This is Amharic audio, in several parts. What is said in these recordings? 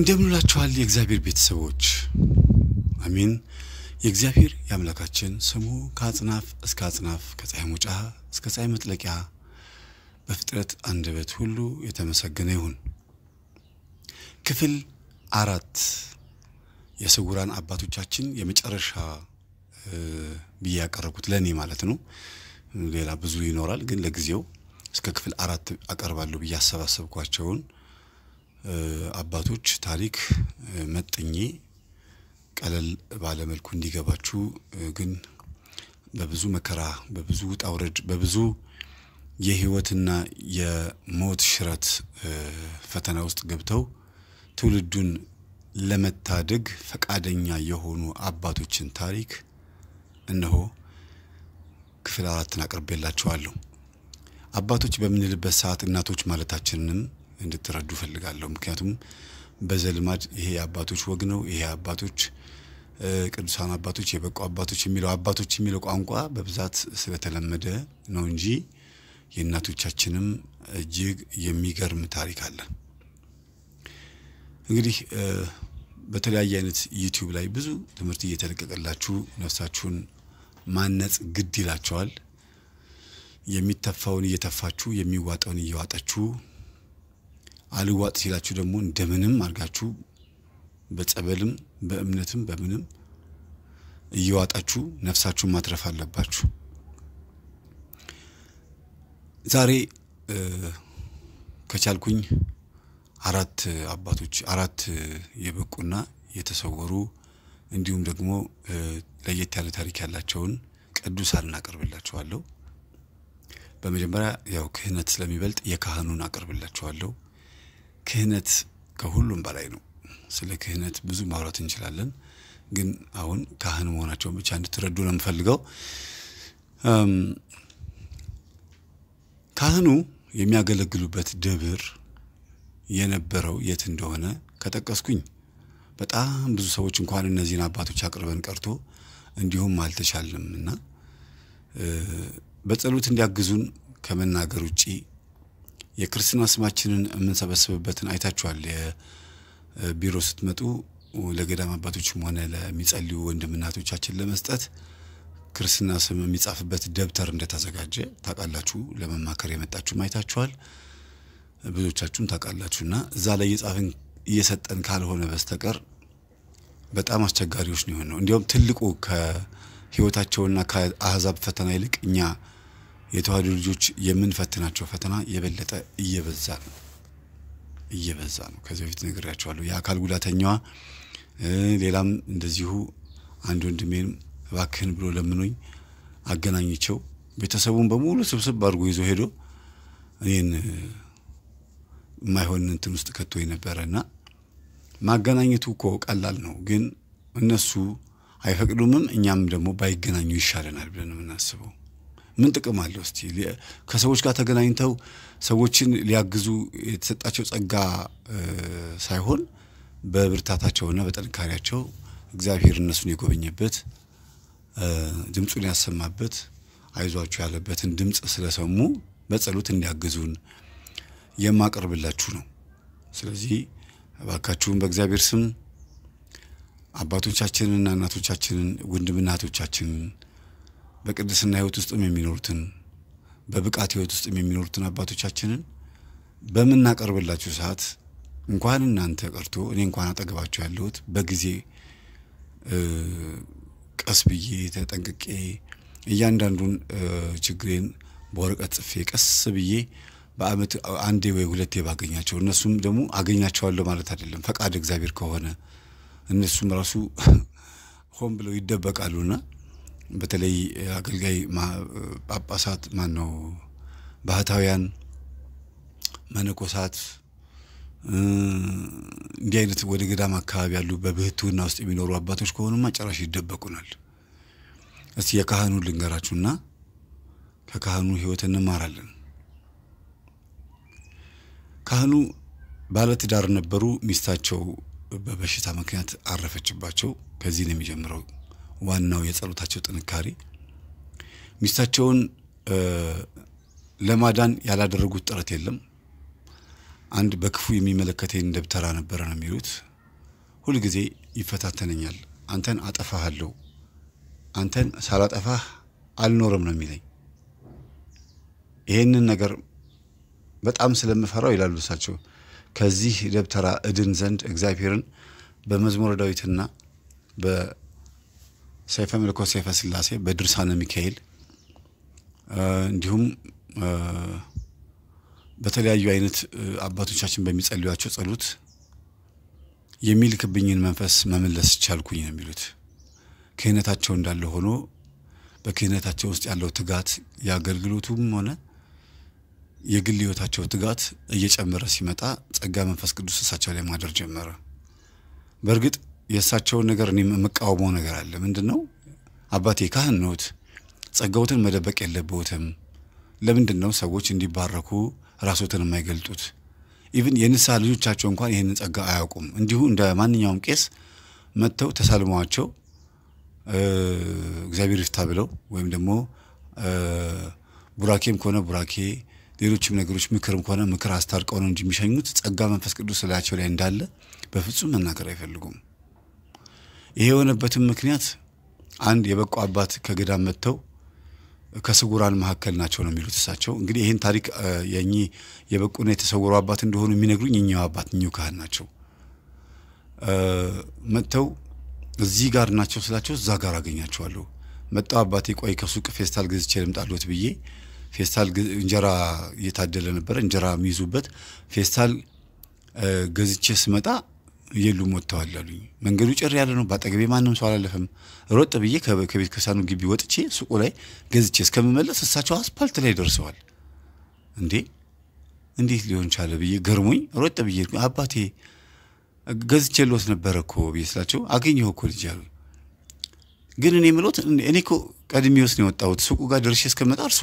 እንደምንላችኋል የእግዚአብሔር ቤተሰቦች አሜን። የእግዚአብሔር የአምላካችን ስሙ ከአጽናፍ እስከ አጽናፍ ከፀሐይ መውጫ እስከ ፀሐይ መጥለቂያ በፍጥረት አንደበት ሁሉ የተመሰገነ ይሁን። ክፍል አራት የስውራን አባቶቻችን የመጨረሻ ብዬ ያቀረብኩት ለእኔ ማለት ነው። ሌላ ብዙ ይኖራል፣ ግን ለጊዜው እስከ ክፍል አራት አቀርባለሁ ብዬ አሰባሰብኳቸውን አባቶች ታሪክ መጥኜ ቀለል ባለ መልኩ እንዲገባችሁ ግን በብዙ መከራ በብዙ ውጣ ውረድ በብዙ የህይወትና የሞት ሽረት ፈተና ውስጥ ገብተው ትውልዱን ለመታደግ ፈቃደኛ የሆኑ አባቶችን ታሪክ እነሆ ክፍል አራትን አቅርቤላችኋለሁ። አባቶች በምንልበት ሰዓት እናቶች ማለታችንንም እንድትረዱ ፈልጋለሁ። ምክንያቱም በዘልማድ ይሄ የአባቶች ወግ ነው፣ ይሄ አባቶች ቅዱሳን አባቶች የበቁ አባቶች የሚለው አባቶች የሚለው ቋንቋ በብዛት ስለተለመደ ነው እንጂ የእናቶቻችንም እጅግ የሚገርም ታሪክ አለ። እንግዲህ በተለያየ አይነት ዩቲዩብ ላይ ብዙ ትምህርት እየተለቀቀላችሁ ነፍሳችሁን ማነጽ ግድ ይላቸዋል። የሚተፋውን እየተፋችሁ የሚዋጠውን እየዋጠችሁ አልዋጥ ሲላችሁ ደግሞ እንደምንም አድርጋችሁ በጸበልም በእምነትም በምንም እየዋጣችሁ ነፍሳችሁን ማትረፍ አለባችሁ። ዛሬ ከቻልኩኝ አራት አባቶች አራት የበቁና የተሰወሩ እንዲሁም ደግሞ ለየት ያለ ታሪክ ያላቸውን ቅዱሳን እናቀርብላችኋለሁ። በመጀመሪያ ያው ክህነት ስለሚበልጥ የካህኑን አቀርብላችኋለሁ። ክህነት ከሁሉም በላይ ነው። ስለ ክህነት ብዙ ማውራት እንችላለን፣ ግን አሁን ካህን መሆናቸውን ብቻ እንድትረዱ ነው የምፈልገው። ካህኑ የሚያገለግሉበት ደብር የነበረው የት እንደሆነ ከጠቀስኩኝ በጣም ብዙ ሰዎች እንኳን እነዚህን አባቶች አቅርበን ቀርቶ እንዲሁም አልተቻልንም እና በጸሎት እንዲያግዙን ከመናገር ውጪ የክርስትና ስማችንን የምንሰበስብበትን አይታችኋል። የቢሮ ስትመጡ ለገዳም አባቶችም ሆነ ለሚጸልዩ ወንድም ለመስጠት ክርስትና ስም የሚጻፍበት ደብተር እንደተዘጋጀ ታውቃላችሁ። ለመማከር የመጣችሁም አይታችኋል፣ ብዙዎቻችሁም እና እዛ ላይ እየጻፍን እየሰጠን ካልሆነ በስተቀር በጣም አስቸጋሪዎች ነው የሆነው። እንዲያውም ትልቁ ከህይወታቸውና ከአህዛብ ፈተና ይልቅ እኛ የተዋህዶ ልጆች የምንፈትናቸው ፈተና የበለጠ እየበዛ ነው እየበዛ ነው። ከዚህ በፊት ነግሬያቸዋለሁ። የአካል ጉዳተኛዋ ሌላም እንደዚሁ አንድ ወንድሜም እባክህን ብሎ ለምኖኝ አገናኝቸው ቤተሰቡን በሙሉ ስብስብ አድርጎ ይዞ ሄዶ እኔን የማይሆን እንትን ውስጥ ከቶ ነበረ እና ማገናኘቱ እኮ ቀላል ነው፣ ግን እነሱ አይፈቅዱምም። እኛም ደግሞ ባይገናኙ ይሻለናል ብለን የምናስበው ምን ጥቅም አለው? እስቲ ከሰዎች ጋር ተገናኝተው ሰዎችን ሊያግዙ የተሰጣቸው ጸጋ ሳይሆን በብርታታቸውና በጥንካሬያቸው እግዚአብሔር እነሱን የጎበኘበት ድምፁን ያሰማበት አይዟችሁ ያለበትን ድምፅ ስለሰሙ በጸሎት እንዲያግዙን የማቀርብላችሁ ነው። ስለዚህ እባካችሁም በእግዚአብሔር ስም አባቶቻችንንና እናቶቻችንን ወንድምና እህቶቻችንን በቅድስና ህይወት ውስጥም የሚኖሩትን በብቃት ህይወት ውስጥም የሚኖሩትን አባቶቻችንን በምናቀርብላችሁ ሰዓት እንኳን እናንተ ቀርቶ እኔ እንኳን አጠገባችሁ ያለሁት በጊዜ ቀስ ብዬ ተጠንቅቄ እያንዳንዱን ችግሬን በወረቀት ጽፌ ቀስ ብዬ በአመት አንዴ ወይ ሁለቴ ባገኛቸው እነሱም ደግሞ አገኛቸዋለሁ ማለት አይደለም። ፈቃድ እግዚአብሔር ከሆነ እነሱም ራሱ ሆን ብለው ይደበቃሉና በተለይ አገልጋይ ጳጳሳት ማን ነው ባህታውያን፣ መነኮሳት እንዲህ አይነት ወደ ገዳም አካባቢ ያሉ በብህትውና ውስጥ የሚኖሩ አባቶች ከሆኑማ ጭራሽ ይደበቁናል። እስቲ የካህኑ ልንገራችሁና ከካህኑ ህይወት እንማራለን። ካህኑ ባለትዳር ነበሩ። ሚስታቸው በበሽታ ምክንያት አረፈችባቸው። ከዚህ ነው የሚጀምረው። ዋናው የጸሎታቸው ጥንካሬ ሚስታቸውን ለማዳን ያላደረጉት ጥረት የለም። አንድ በክፉ የሚመለከተኝ ደብተራ ነበረ ነው የሚሉት። ሁልጊዜ ይፈታተነኛል። አንተን አጠፋሃለሁ፣ አንተን ሳላጠፋህ አልኖርም ነው የሚለኝ። ይህንን ነገር በጣም ስለምፈራው ይላሉ እሳቸው። ከዚህ ደብተራ እድን ዘንድ እግዚአብሔርን በመዝሙረ ዳዊትና ሰይፈ መለኮት ሰይፈ ስላሴ በድርሳነ ሚካኤል እንዲሁም በተለያዩ አይነት አባቶቻችን በሚጸልዩቸው ጸሎት የሚልክብኝን መንፈስ መመለስ ቻልኩኝ ነው የሚሉት። ክህነታቸው እንዳለ ሆኖ በክህነታቸው ውስጥ ያለው ትጋት የአገልግሎቱም ሆነ የግል ህይወታቸው ትጋት እየጨመረ ሲመጣ ጸጋ መንፈስ ቅዱስ እሳቸው ላይ ማደር ጀመረ። በእርግጥ የእሳቸውን ነገር እኔ የምቃወመው ነገር አለ። ምንድን ነው አባቴ ካህን ኖት፣ ጸጋዎትን መደበቅ የለብዎትም። ለምንድን ነው ሰዎች እንዲባረኩ ራሶትን የማይገልጡት? ኢቭን የንስሐ ልጆቻቸው እንኳን ይህንን ጸጋ አያውቁም። እንዲሁ እንደ ማንኛውም ቄስ መጥተው ተሳልመዋቸው እግዚአብሔር ይፍታ ብለው ወይም ደግሞ ቡራኬም ከሆነ ቡራኬ ሌሎችም ነገሮች ምክርም ከሆነ ምክር አስታርቀው ነው እንጂ የሚሸኙት ጸጋ መንፈስ ቅዱስ ስላቸው ላይ እንዳለ በፍጹም መናገር አይፈልጉም። ይሄ የሆነበትም ምክንያት አንድ የበቁ አባት ከገዳም መጥተው ከስጉራን መካከል ናቸው ነው የሚሉት እሳቸው። እንግዲህ ይህን ታሪክ የእኚህ የበቁና የተሰወሩ አባት እንደሆኑ የሚነግሩኝ እኛው አባት እኚሁ ካህን ናቸው። መጥተው እዚህ ጋር ናቸው ስላቸው እዛ ጋር አገኛቸዋለሁ። መጣው አባቴ ቆይ ከሱቅ ፌስታል ገዝቼ ልምጣልዎት ብዬ ፌስታል እንጀራ እየታደለ ነበረ፣ እንጀራ የሚይዙበት ፌስታል ገዝቼ ስመጣ የሉም ሞተዋል አሉኝ። መንገዱ ጭር ያለ ነው። በአጠገቤ ማንም ሰው አላለፈም። ሮጥ ብዬ ከቤተ ክርስቲያኑ ግቢ ወጥቼ ሱቁ ላይ ገዝቼ እስከምመለስ እሳቸው አስፓልት ላይ ደርሰዋል። እንዴ እንዴት ሊሆን ቻለ ብዬ ገርሞኝ ሮጥ ብዬ አባቴ ገዝቼ ልወት ነበረ እኮ ብዬ ስላቸው አገኘሁ እኮ ልጅ አሉ። ግን እኔ ምሎት እኔ እኮ ቀድሜ ውስጥ ነው የወጣሁት ሱቁ ጋር ደርሼ እስከመጣ እርሶ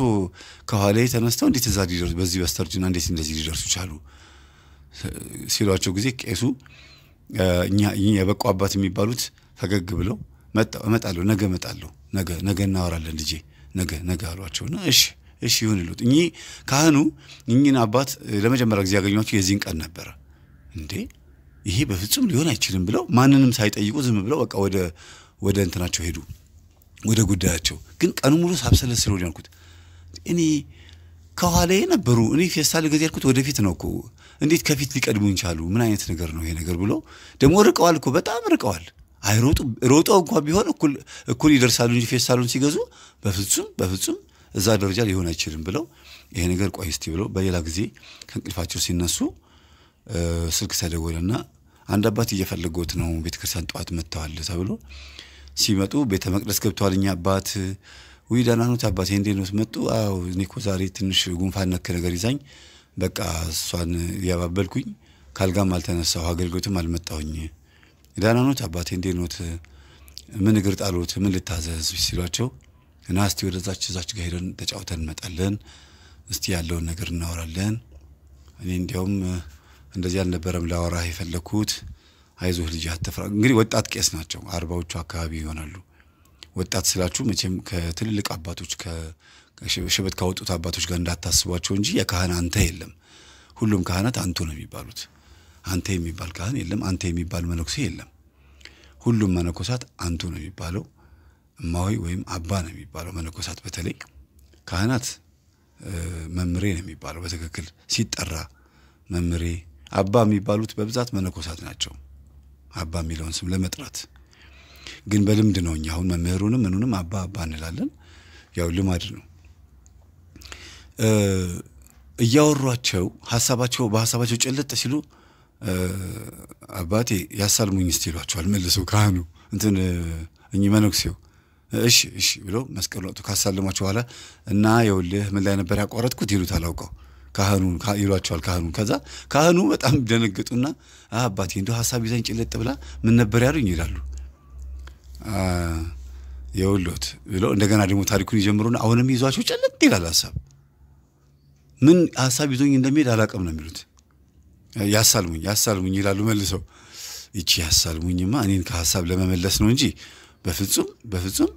ከኋላ የተነስተው እንዴት እዛ ሊደርሱ በዚህ በስተርጅና እንዴት እንደዚህ ሊደርሱ ቻሉ ሲሏቸው ጊዜ ቄሱ እኛ አባት የሚባሉት ፈገግ ብለው እመጣለሁ፣ ነገ እመጣለሁ፣ ነገ ነገ እናወራለን ልጄ ነገ ነገ አሏቸውና እሺ እሺ ይሁን ይሉት። እኚህ ካህኑ እኚህን አባት ለመጀመሪያ ጊዜ ያገኟቸው የዚህን ቀን ነበረ። እንዴ ይሄ በፍጹም ሊሆን አይችልም ብለው ማንንም ሳይጠይቁ ዝም ብለው በቃ ወደ ወደ እንትናቸው ሄዱ፣ ወደ ጉዳያቸው። ግን ቀኑ ሙሉ ሳብሰለስ ስለሆን ያልኩት እኔ ከኋላዬ ነበሩ። እኔ ፌስታል ጊዜ ያልኩት ወደፊት ነው እኮ እንዴት ከፊት ሊቀድሙኝ ቻሉ? ምን አይነት ነገር ነው ይሄ ነገር ብሎ ደግሞ ርቀዋል እኮ በጣም ርቀዋል። አይሮጡም። ሮጠው እንኳን ቢሆን እኩል እኩል ይደርሳሉ እንጂ ፌስታሉን ሲገዙ በፍጹም በፍጹም እዛ ደረጃ ሊሆን አይችልም ብለው ይሄ ነገር ቆይ እስቲ ብለው በሌላ ጊዜ ከእንቅልፋቸው ሲነሱ ስልክ ተደወለና አንድ አባት እየፈለጎት ነው ቤተክርስቲያን ጠዋት መጥተዋል ተብሎ ሲመጡ ቤተ መቅደስ ገብተዋል። እኛ አባት ውይ ደህና ኖት አባቴ እንዴት ኖት? መጡ። አዎ እኔ እኮ ዛሬ ትንሽ ጉንፋን ነክ ነገር ይዛኝ በቃ እሷን እያባበልኩኝ ካልጋም አልተነሳሁ፣ አገልግሎትም አልመጣሁኝ። ደህና ኖት አባቴ እንዴት ኖት? ምን እግር ጣሎት? ምን ልታዘዝ ሲሏቸው እና እስቲ ወደዛች እዛች ጋር ሄደን ተጫውተን እንመጣለን፣ እስቲ ያለውን ነገር እናወራለን። እኔ እንዲያውም እንደዚህ አልነበረም ላወራህ የፈለግኩት አይዞህ ልጅ አትፍራ። እንግዲህ ወጣት ቄስ ናቸው፣ አርባዎቹ አካባቢ ይሆናሉ። ወጣት ስላችሁ መቼም ከትልልቅ አባቶች ሽበት ካወጡት አባቶች ጋር እንዳታስቧቸው እንጂ የካህን አንተ የለም። ሁሉም ካህናት አንቱ ነው የሚባሉት። አንተ የሚባል ካህን የለም። አንተ የሚባል መነኩሴ የለም። ሁሉም መነኮሳት አንቱ ነው የሚባለው። እማሆይ ወይም አባ ነው የሚባለው። መነኮሳት በተለይ ካህናት መምሬ ነው የሚባለው በትክክል ሲጠራ መምሬ አባ የሚባሉት በብዛት መነኮሳት ናቸው። አባ የሚለውን ስም ለመጥራት ግን በልምድ ነው። እኛ አሁን መምህሩንም ምኑንም አባ አባ እንላለን። ያው ልማድ ነው። እያወሯቸው ሀሳባቸው በሀሳባቸው ጨለጠ ሲሉ አባቴ ያሳልሙኝ እስቲ ይሏቸዋል። መልሰው ካህኑ እንትን እኚህ መነኩሴው እሺ እሺ ብሎ መስቀል ወጡ ካሳለሟቸው በኋላ እና የውልህ ምን ላይ ነበር ያቋረጥኩት ይሉታል አውቀው ካህኑን ይሏቸዋል። ካህኑን ከዛ ካህኑ በጣም ደነገጡና አባቴ እንደው ሀሳብ ይዛኝ ጭለጥ ብላ ምን ነበር ያሉኝ ይላሉ። የውሎት ብሎ እንደገና ደግሞ ታሪኩን ይጀምሩና አሁንም ይዟቸው ጨለጥ ይላል ሀሳብ ምን ሀሳብ ይዞኝ እንደሚሄድ አላውቅም ነው የሚሉት። ያሳልሙኝ ያሳልሙኝ ይላሉ መልሰው። ይቺ ያሳልሙኝማ እኔን ከሀሳብ ለመመለስ ነው እንጂ በፍጹም በፍጹም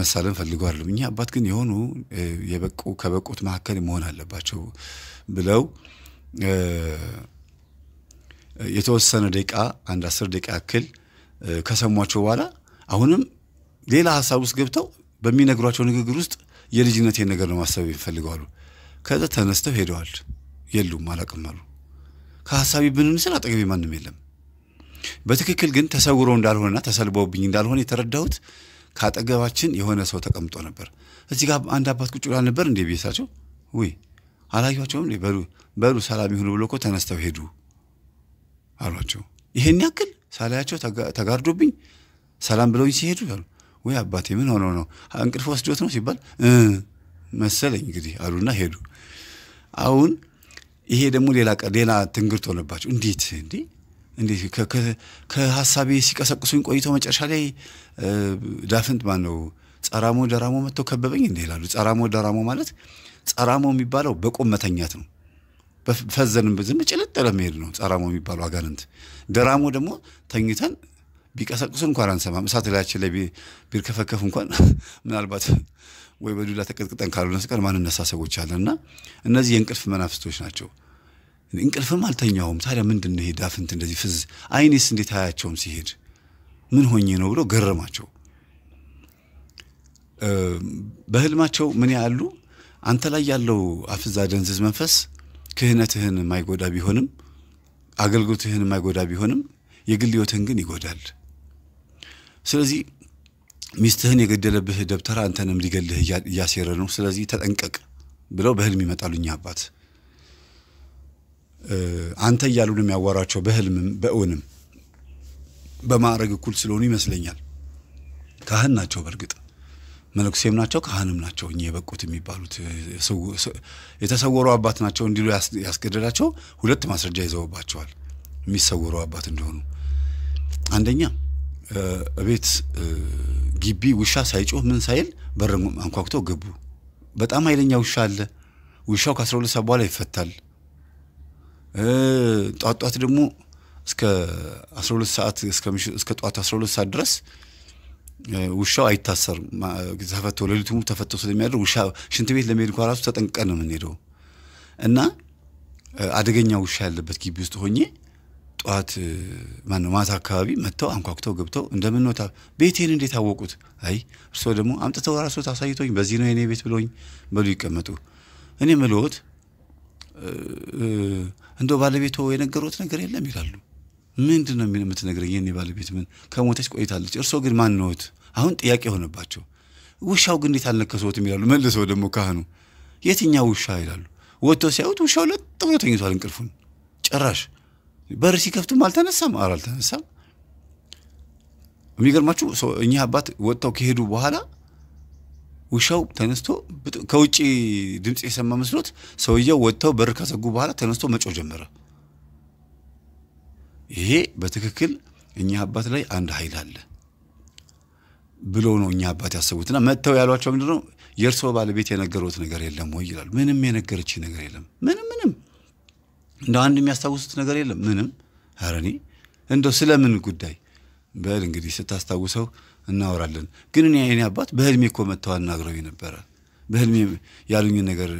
መሳለም ፈልገው እኚህ አባት ግን የሆኑ የበቁ ከበቁት መካከል መሆን አለባቸው ብለው የተወሰነ ደቂቃ አንድ አስር ደቂቃ ያክል ከሰሟቸው በኋላ አሁንም ሌላ ሀሳብ ውስጥ ገብተው በሚነግሯቸው ንግግር ውስጥ የልጅነቴን ነገር ነው ማሰብ ይፈልገዋሉ። ከዛ ተነስተው ሄደዋል። የሉም አላቅም አሉ። ከሀሳቢ ብንን ስል አጠገቤ ማንም የለም። በትክክል ግን ተሰውሮ እንዳልሆነና ተሰልበውብኝ እንዳልሆነ የተረዳሁት ከአጠገባችን የሆነ ሰው ተቀምጦ ነበር። እዚህ ጋር አንድ አባት ቁጭ ላል ነበር እንዴ ቤሳቸው ወይ ውይ አላዩቸውም፣ በሉ በሉ ሰላም ይሁኑ ብሎ እኮ ተነስተው ሄዱ አሏቸው። ይሄን ያክል ሳላያቸው ተጋርዶብኝ ሰላም ብለውኝ ሲሄዱ አሉ። ወይ አባቴ ምን ሆነው ነው እንቅልፍ ወስዶት ነው ሲባል መሰለኝ እንግዲህ አሉና ሄዱ። አሁን ይሄ ደግሞ ሌላ ሌላ ትንግርት ሆነባቸው። እንዴት እንዴ እንዴት ከሀሳቤ ሲቀሰቅሱኝ ቆይተው መጨረሻ ላይ ዳፍንት ማን ነው ጸራሞ ደራሞ መጥቶ ከበበኝ እንዲ ይላሉ። ጸራሞ ደራሞ ማለት ጸራሞ የሚባለው በቆም መተኛት ነው። ፈዘንም ዝም ጭልጥ ለመሄድ ነው ጸራሞ የሚባለው አጋንንት። ደራሞ ደግሞ ተኝተን ቢቀሰቅሱ እንኳን አንሰማም። እሳት ላያችን ላይ ቢርከፈከፍ እንኳን ምናልባት ወይ በዱላ ተቀጥቅጠን ካልሆነ ስቀር ማንነሳ ሰዎች አለን እና እነዚህ የእንቅልፍ መናፍስቶች ናቸው። እንቅልፍም አልተኛውም። ታዲያ ምንድን ነው ዳፍንት እንደዚህ ፍዝ አይኔስ እንዴት አያቸውም ሲሄድ ምን ሆኜ ነው ብሎ ገረማቸው። በህልማቸው ምን ያሉ አንተ ላይ ያለው አፍዛ ደንዝዝ መንፈስ ክህነትህን የማይጎዳ ቢሆንም አገልግሎትህን የማይጎዳ ቢሆንም የግል ህይወትህን ግን ይጎዳል። ስለዚህ ሚስትህን የገደለብህ ደብተር አንተንም ሊገልህ እያሴረ ነው፣ ስለዚህ ተጠንቀቅ ብለው በህልም ይመጣሉ እኛ አባት። አንተ እያሉ ነው የሚያዋሯቸው፣ በህልምም በእውንም በማዕረግ እኩል ስለሆኑ ይመስለኛል። ካህን ናቸው፣ በእርግጥ መነኩሴም ናቸው፣ ካህንም ናቸው። እኚህ የበቁት የሚባሉት የተሰወሩ አባት ናቸው እንዲሉ ያስገደዳቸው ሁለት ማስረጃ ይዘውባቸዋል፣ የሚሰወሩ አባት እንደሆኑ አንደኛ እቤት ግቢ ውሻ ሳይጮህ ምን ሳይል በር አንኳኩተው ገቡ። በጣም ኃይለኛ ውሻ አለ። ውሻው ከ12 ሰዓት በኋላ ይፈታል። ጧት ጧት ደግሞ እስከ 12 ሰዓት እስከ ጧት 12 ሰዓት ድረስ ውሻው አይታሰርም። ተፈቶ ሌሊቱ ተፈቶ ስለሚያደር ውሻ ሽንት ቤት ለመሄድ እንኳ ራሱ ተጠንቀን ነው የምንሄደው እና አደገኛ ውሻ ያለበት ግቢ ውስጥ ሆኜ ጠዋት ማነው ማታ አካባቢ መጥተው አንኳኩተው ገብተው እንደምንወታ ቤቴን እንዴት አወቁት? አይ እርስዎ ደግሞ አምጥተው ራስዎት አሳይቶኝ በዚህ ነው የኔ ቤት ብሎኝ በሉ ይቀመጡ። እኔ ምልዎት እንደው ባለቤቶ የነገሩት ነገር የለም ይላሉ። ምንድን ነው የምትነግረኝ? የኔ ባለቤት ምን ከሞተች ቆይታለች። እርሶ ግን ማን ነዎት? አሁን ጥያቄ የሆነባቸው ውሻው ግን እንዴት አልነከሰዎትም? ይላሉ መልሰው ደግሞ ካህኑ። የትኛው ውሻ ይላሉ። ወጥተው ሲያዩት ውሻው ለጥ ብሎ ተኝቷል እንቅልፉን ጭራሽ በር ሲከፍትም አልተነሳም። ኧረ አልተነሳም። የሚገርማችሁ እኚህ አባት ወጥተው ከሄዱ በኋላ ውሻው ተነስቶ ከውጭ ድምፅ የሰማ መስሎት ሰውየው ወጥተው በር ከዘጉ በኋላ ተነስቶ መጮ ጀመረ። ይሄ በትክክል እኚህ አባት ላይ አንድ ኃይል አለ ብሎ ነው እኚህ አባት ያሰቡትና መጥተው ያሏቸው ምንድነው የእርስዎ ባለቤት የነገሩት ነገር የለም ወይ ይላሉ። ምንም የነገረች ነገር የለም ምንም ምንም እንደ አንድ የሚያስታውሱት ነገር የለም ምንም። ኧረ እኔ እንደው ስለምን ጉዳይ በል እንግዲህ ስታስታውሰው እናወራለን። ግን እኔ የኔ አባት በህልሜ እኮ መጥተው አናግረው ነበረ። በህልሜ ያሉኝን ነገር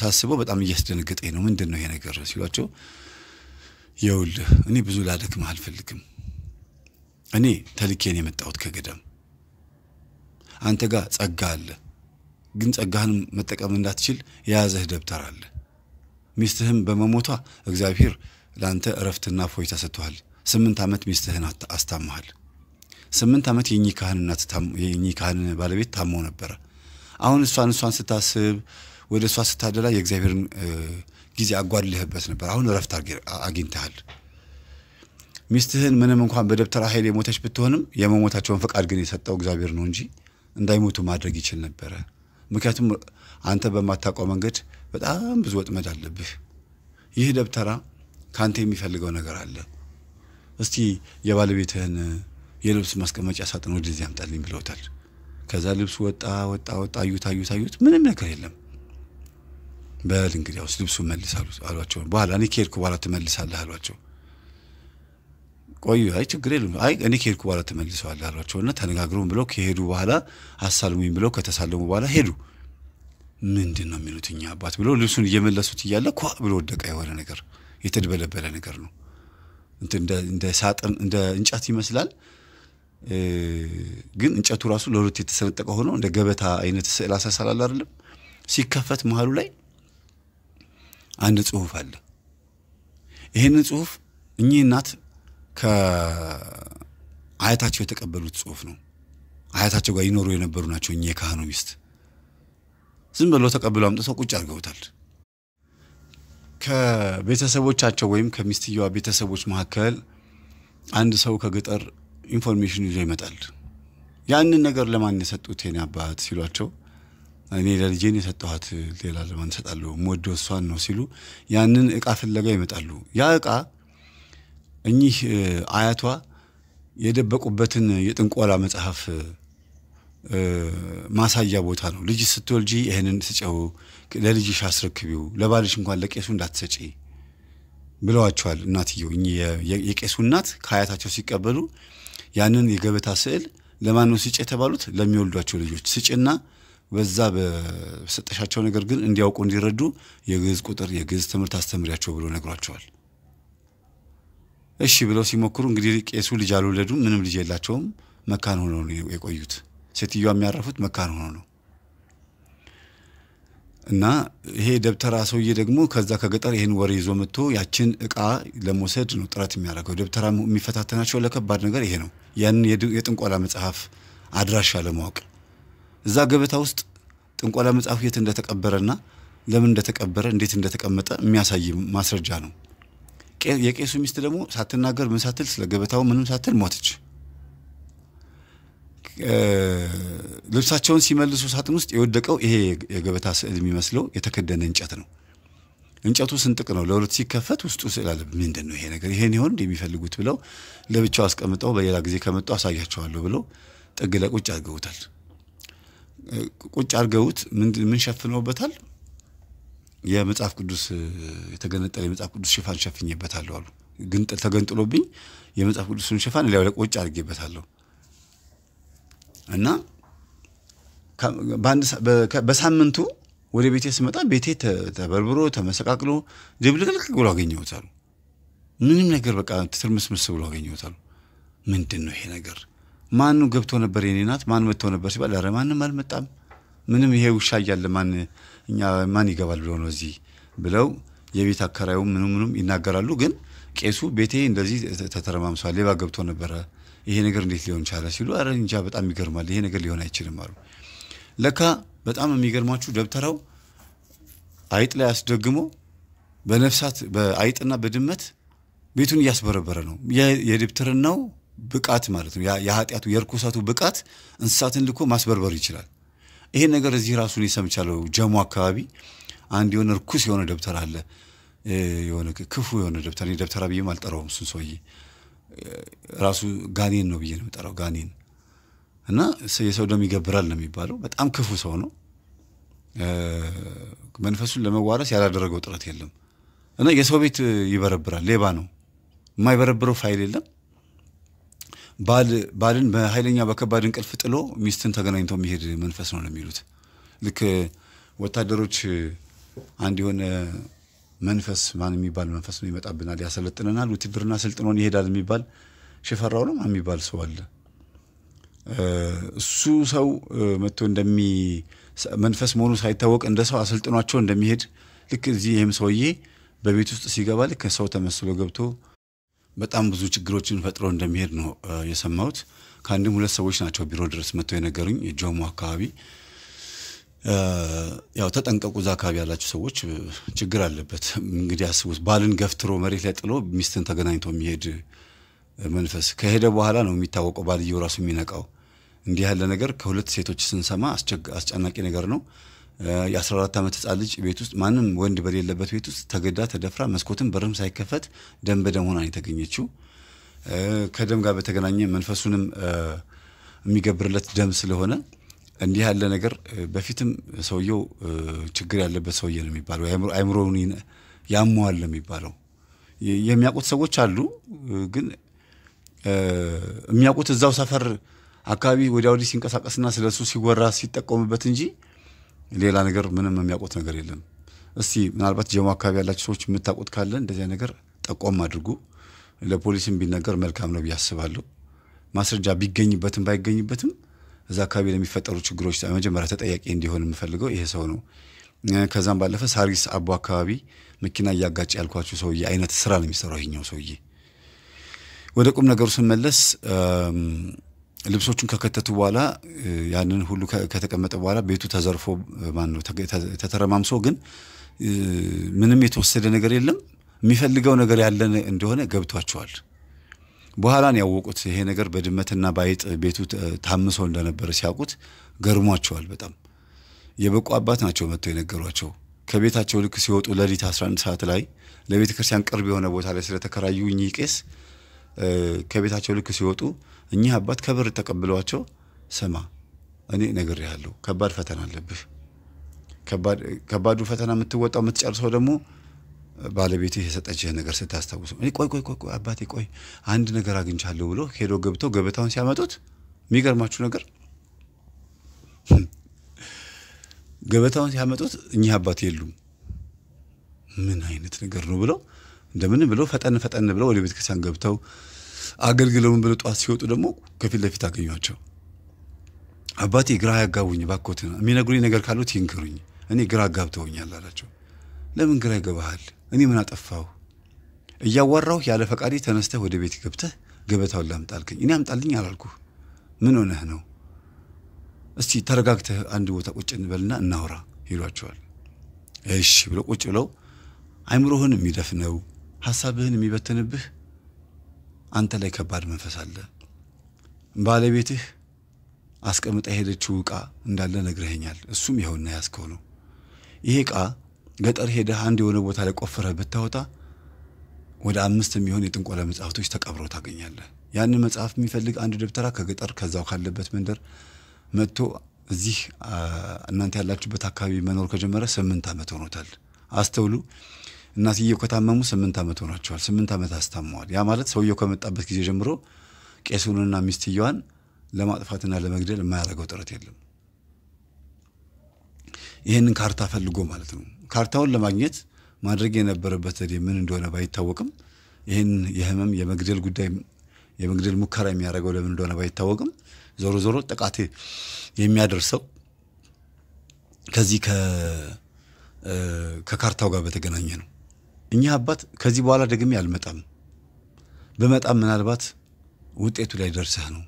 ሳስበው በጣም እያስደነገጠኝ ነው። ምንድን ነው ይሄ ነገር ሲሏቸው፣ ይኸውልህ እኔ ብዙ ላደክም አልፈልግም። እኔ ተልኬን የመጣሁት ከገዳም አንተ ጋር ጸጋ አለ፣ ግን ጸጋህን መጠቀም እንዳትችል የያዘህ ደብተር አለ ሚስትህም በመሞቷ እግዚአብሔር ለአንተ እረፍትና ፎይታ ሰጥቶሃል። ስምንት ዓመት ሚስትህን አስታመሃል። ስምንት ዓመት የእኚህ ካህን ባለቤት ታሞ ነበረ። አሁን እሷን እሷን ስታስብ ወደ እሷ ስታደላ የእግዚአብሔርን ጊዜ አጓልህበት ነበር። አሁን እረፍት አግኝተሃል። ሚስትህን ምንም እንኳን በደብተራ ኃይል የሞተች ብትሆንም የመሞታቸውን ፈቃድ ግን የሰጠው እግዚአብሔር ነው እንጂ እንዳይሞቱ ማድረግ ይችል ነበረ። ምክንያቱም አንተ በማታውቀው መንገድ በጣም ብዙ ወጥመድ አለብህ። ይህ ደብተራ ከአንተ የሚፈልገው ነገር አለ። እስቲ የባለቤትህን የልብስ ማስቀመጫ ሳጥን ወደዚህ አምጣልኝ ብለውታል። ከዛ ልብሱ ወጣ ወጣ ወጣ፣ አዩት አዩት አዩት፣ ምንም ነገር የለም። በል እንግዲያውስ ልብሱ መልስ አሏቸው። በኋላ እኔ ከሄድኩ በኋላ ትመልሳለህ አሏቸው። ቆዩ። አይ ችግር የለም አይ እኔ ከሄድኩ በኋላ ትመልሰዋለህ አሏቸውና ተነጋግሩም ብለው ከሄዱ በኋላ አሳልሙኝ ብለው ከተሳለሙ በኋላ ሄዱ። ምንድን ነው የሚሉት እኛ አባት ብሎ ልብሱን እየመለሱት እያለ ኳ ብሎ ወደቀ። የሆነ ነገር የተድበለበለ ነገር ነው። እንደ ሳጥን እንደ እንጨት ይመስላል፣ ግን እንጨቱ ራሱ ለሁለት የተሰነጠቀ ሆኖ እንደ ገበታ አይነት ስዕል አሳሳላል አይደለም። ሲከፈት መሀሉ ላይ አንድ ጽሁፍ አለ። ይህን ጽሁፍ እኚህ እናት ከአያታቸው የተቀበሉት ጽሁፍ ነው። አያታቸው ጋር ይኖሩ የነበሩ ናቸው እኚህ የካህኑ ሚስት ዝም ብለው ተቀብለው አምጥተው ቁጭ አድርገውታል። ከቤተሰቦቻቸው ወይም ከሚስትየዋ ቤተሰቦች መካከል አንድ ሰው ከገጠር ኢንፎርሜሽን ይዞ ይመጣል። ያንን ነገር ለማን የሰጡት የኔ አባት ሲሏቸው እኔ ለልጄን የሰጠኋት ሌላ ለማን እሰጣለሁ የምወደው እሷን ነው ሲሉ ያንን እቃ ፍለጋ ይመጣሉ። ያ እቃ እኚህ አያቷ የደበቁበትን የጥንቆላ መጽሐፍ ማሳያ ቦታ ነው። ልጅ ስትወልጂ ይህንን ስጨው፣ ለልጅሽ አስረክቢው፣ ለባልሽ እንኳን ለቄሱ እንዳትሰጪ ብለዋቸዋል እናትየው። የቄሱ እናት ከአያታቸው ሲቀበሉ ያንን የገበታ ስዕል ለማን ነው ስጭ የተባሉት? ለሚወልዷቸው ልጆች ስጭና በዛ በሰጠሻቸው ነገር ግን እንዲያውቁ እንዲረዱ የግዕዝ ቁጥር የግዕዝ ትምህርት አስተምሪያቸው ብሎ ነግሯቸዋል። እሺ ብለው ሲሞክሩ እንግዲህ ቄሱ ልጅ አልወለዱም፣ ምንም ልጅ የላቸውም፣ መካን ሆነው ነው የቆዩት። ሴትዮዋ የሚያረፉት መካን ሆኖ ነው እና ይሄ ደብተራ ሰውዬ ደግሞ ከዛ ከገጠር ይህን ወሬ ይዞ መጥቶ ያችን እቃ ለመውሰድ ነው ጥረት የሚያደርገው። ደብተራ የሚፈታተናቸው ለከባድ ነገር ይሄ ነው። ያንን የጥንቆላ መጽሐፍ አድራሻ ለማወቅ እዛ ገበታ ውስጥ ጥንቆላ መጽሐፍ የት እንደተቀበረና ለምን እንደተቀበረ እንዴት እንደተቀመጠ የሚያሳይ ማስረጃ ነው። የቄሱ ሚስት ደግሞ ሳትናገር ምን ሳትል ስለ ገበታው ምንም ሳትል ሞተች። ልብሳቸውን ሲመልሱ ሳጥን ውስጥ የወደቀው ይሄ የገበታ ስዕል የሚመስለው የተከደነ እንጨት ነው። እንጨቱ ስንጥቅ ነው። ለሁለት ሲከፈት ውስጡ ስዕል አለ። ምንድን ነው ይሄ ነገር? ይሄን ይሆን የሚፈልጉት ብለው ለብቻው አስቀምጠው በሌላ ጊዜ ከመጡ አሳያቸዋለሁ ብለው ጥግ ላይ ቁጭ አድርገውታል። ቁጭ አድርገውት ምን ሸፍነውበታል? የመጽሐፍ ቅዱስ የተገነጠለ የመጽሐፍ ቅዱስ ሽፋን ሸፍኝበታለሁ አሉ። ግን ተገንጥሎብኝ የመጽሐፍ ቅዱስን ሽፋን ላዩ ቁጭ አድርጌበታለሁ። እና በሳምንቱ ወደ ቤቴ ስመጣ ቤቴ ተበርብሮ ተመሰቃቅሎ ድብልቅልቅ ብሎ አገኘሁታሉ። ምንም ነገር በቃ ትርምስምስ ብሎ አገኘሁታሉ። ምንድን ነው ይሄ ነገር? ማኑ ገብቶ ነበር የኔ ናት ማን መጥቶ ነበር ሲባል፣ ኧረ ማንም አልመጣም፣ ምንም ይሄ ውሻ እያለ ማን እኛ ማን ይገባል ብሎ ነው እዚህ ብለው የቤት አከራዩ ምኑ ምኑም ይናገራሉ። ግን ቄሱ ቤቴ እንደዚህ ተተረማምሷል፣ ሌባ ገብቶ ነበረ ይሄ ነገር እንዴት ሊሆን ቻለ ሲሉ አረ እንጃ በጣም ይገርማል፣ ይሄ ነገር ሊሆን አይችልም አሉ። ለካ በጣም የሚገርማችሁ ደብተራው አይጥ ላይ አስደግሞ በነፍሳት በአይጥና በድመት ቤቱን እያስበረበረ ነው። የድብትርናው ብቃት ማለት ነው። የኃጢአቱ የርኩሰቱ ብቃት እንስሳትን ልኮ ማስበርበር ይችላል። ይሄን ነገር እዚህ ራሱ የሰምቻለው ጀሞ አካባቢ አንድ የሆነ እርኩስ የሆነ ደብተር አለ። የሆነ ክፉ የሆነ ደብተር እኔ ደብተራ ብዬም አልጠራውም እሱን ሰውዬ ራሱ ጋኔን ነው ብዬ ነው የምጠራው። ጋኔን እና የሰው ደም ይገብራል ነው የሚባለው። በጣም ክፉ ሰው ነው። መንፈሱን ለመዋረስ ያላደረገው ጥረት የለም እና የሰው ቤት ይበረብራል። ሌባ ነው። የማይበረብረው ፋይል የለም። ባልን በኃይለኛ በከባድ እንቅልፍ ጥሎ ሚስትን ተገናኝቶ የሚሄድ መንፈስ ነው ነው የሚሉት ልክ ወታደሮች አንድ የሆነ መንፈስ ማን የሚባል መንፈስ ነው ይመጣብናል፣ ያሰለጥነናል፣ ውትድርና ስልጥኖን ይሄዳል የሚባል ሽፈራው ነው የሚባል ሰው አለ። እሱ ሰው መጥቶ እንደሚ መንፈስ መሆኑ ሳይታወቅ እንደ ሰው አሰልጥኗቸው እንደሚሄድ ልክ እዚህ ይህም ሰውዬ በቤት ውስጥ ሲገባ ልክ ሰው ተመስሎ ገብቶ በጣም ብዙ ችግሮችን ፈጥሮ እንደሚሄድ ነው የሰማሁት። ከአንድም ሁለት ሰዎች ናቸው ቢሮ ድረስ መጥተው የነገሩኝ ጆሞ አካባቢ ያው ተጠንቀቁ፣ እዛ አካባቢ ያላችሁ ሰዎች ችግር አለበት። እንግዲህ አስቡት፣ ባልን ገፍትሮ መሬት ላይ ጥሎ ሚስትን ተገናኝቶ የሚሄድ መንፈስ ከሄደ በኋላ ነው የሚታወቀው ባልየው ራሱ የሚነቃው። እንዲህ ያለ ነገር ከሁለት ሴቶች ስንሰማ አስጨናቂ ነገር ነው። የ14 ዓመት ህፃን ልጅ ቤት ውስጥ ማንም ወንድ በሌለበት ቤት ውስጥ ተገዳ ተደፍራ መስኮትን በርም ሳይከፈት ደም በደም ሆና የተገኘችው ከደም ጋር በተገናኘ መንፈሱንም የሚገብርለት ደም ስለሆነ እንዲህ ያለ ነገር በፊትም ሰውየው ችግር ያለበት ሰውዬ ነው የሚባለው፣ አይምሮውን ያሟዋል ነው የሚባለው። የሚያውቁት ሰዎች አሉ፣ ግን የሚያውቁት እዛው ሰፈር አካባቢ ወዲያ ወዲህ ሲንቀሳቀስና ስለ እሱ ሲወራ ሲጠቀሙበት እንጂ ሌላ ነገር ምንም የሚያውቁት ነገር የለም። እስቲ ምናልባት ጀሞ አካባቢ ያላቸው ሰዎች የምታውቁት ካለ እንደዚያ ነገር ጠቆም አድርጉ። ለፖሊስም ቢነገር መልካም ነው ብዬ አስባለሁ። ማስረጃ ቢገኝበትም ባይገኝበትም እዛ አካባቢ ለሚፈጠሩ ችግሮች መጀመሪያ ተጠያቂ እንዲሆን የምፈልገው ይሄ ሰው ነው። ከዛም ባለፈ ሳሪስ አቦ አካባቢ መኪና እያጋጭ ያልኳቸው ሰውዬ አይነት ስራ ነው የሚሰራው ይሄኛው ሰውዬ። ወደ ቁም ነገሩ ስመለስ ልብሶቹን ከከተቱ በኋላ ያንን ሁሉ ከተቀመጠ በኋላ ቤቱ ተዘርፎ ማን ነው ተተረማምሶ፣ ግን ምንም የተወሰደ ነገር የለም። የሚፈልገው ነገር ያለ እንደሆነ ገብቷቸዋል። በኋላን ያወቁት ይሄ ነገር በድመትና በአይጥ ቤቱ ታምሶ እንደነበረ ሲያውቁት ገርሟቸዋል በጣም። የበቁ አባት ናቸው መጥተው የነገሯቸው። ከቤታቸው ልክ ሲወጡ ሌሊት 11 ሰዓት ላይ ለቤተ ክርስቲያን ቅርብ የሆነ ቦታ ላይ ስለተከራዩ እኚህ ቄስ ከቤታቸው ልክ ሲወጡ እኚህ አባት ከበር ተቀብለዋቸው፣ ስማ እኔ ነግሬሃለሁ፣ ከባድ ፈተና አለብህ። ከባዱ ፈተና የምትወጣው የምትጨርሰው ደግሞ ባለቤትህ የሰጠችህ ነገር ስታስታውሰው ቆይ ቆይ ቆይ አባቴ ቆይ አንድ ነገር አግኝቻለሁ ብሎ ሄዶ ገብተው ገበታውን ሲያመጡት የሚገርማችሁ ነገር ገበታውን ሲያመጡት እኚህ አባት የሉም። ምን አይነት ነገር ነው ብለው እንደምን ብለው ፈጠን ፈጠን ብለው ወደ ክርስቲያን ገብተው አገልግለውን ብለው ጠዋት ሲወጡ ደግሞ ከፊት ለፊት አገኟቸው። አባቴ ግራ ያጋቡኝ እባክዎት፣ የሚነግሩኝ ነገር ካሉት ይንገሩኝ፣ እኔ ግራ አጋብተውኛል አላቸው። ለምን ግራ ይገባሃል? እኔ ምን አጠፋሁ? እያዋራሁህ ያለ ፈቃድ ተነስተህ ወደ ቤት ገብተህ ገበታውን ላምጣልከኝ። እኔ አምጣልኝ አላልኩህ። ምን ሆነህ ነው? እስቲ ተረጋግተህ አንድ ቦታ ቁጭ እንበልና እናውራ ይሏቸዋል። እሺ ብሎ ቁጭ ብለው አይምሮህን የሚደፍነው ሀሳብህን የሚበትንብህ አንተ ላይ ከባድ መንፈስ አለ። ባለቤትህ አስቀምጣ የሄደችው ዕቃ እንዳለ ነግረኸኛል። እሱም ይኸውና ያስከው ነው። ይሄ ዕቃ ገጠር ሄደህ አንድ የሆነ ቦታ ላይ ቆፍረህ ብታወጣ ወደ አምስት የሚሆን የጥንቆላ መጽሐፍቶች ተቀብረው ታገኛለህ። ያንን መጽሐፍ የሚፈልግ አንድ ደብተራ ከገጠር ከዛው ካለበት መንደር መጥቶ እዚህ እናንተ ያላችሁበት አካባቢ መኖር ከጀመረ ስምንት ዓመት ሆኖታል። አስተውሉ። እናትየው ከታመሙ ስምንት ዓመት ሆኗቸዋል። ስምንት ዓመት አስታመዋል። ያ ማለት ሰውየው ከመጣበት ጊዜ ጀምሮ ቄሱንና ሚስትየዋን ለማጥፋትና ለመግደል የማያደርገው ጥረት የለም። ይህንን ካርታ ፈልጎ ማለት ነው። ካርታውን ለማግኘት ማድረግ የነበረበት ዘዴ ምን እንደሆነ ባይታወቅም ይህን የህመም የመግደል ጉዳይ የመግደል ሙከራ የሚያደርገው ለምን እንደሆነ ባይታወቅም ዞሮ ዞሮ ጥቃት የሚያደርሰው ከዚህ ከካርታው ጋር በተገናኘ ነው። እኛ አባት ከዚህ በኋላ ደግሜ አልመጣም፣ በመጣም ምናልባት ውጤቱ ላይ ደርሰህ ነው፣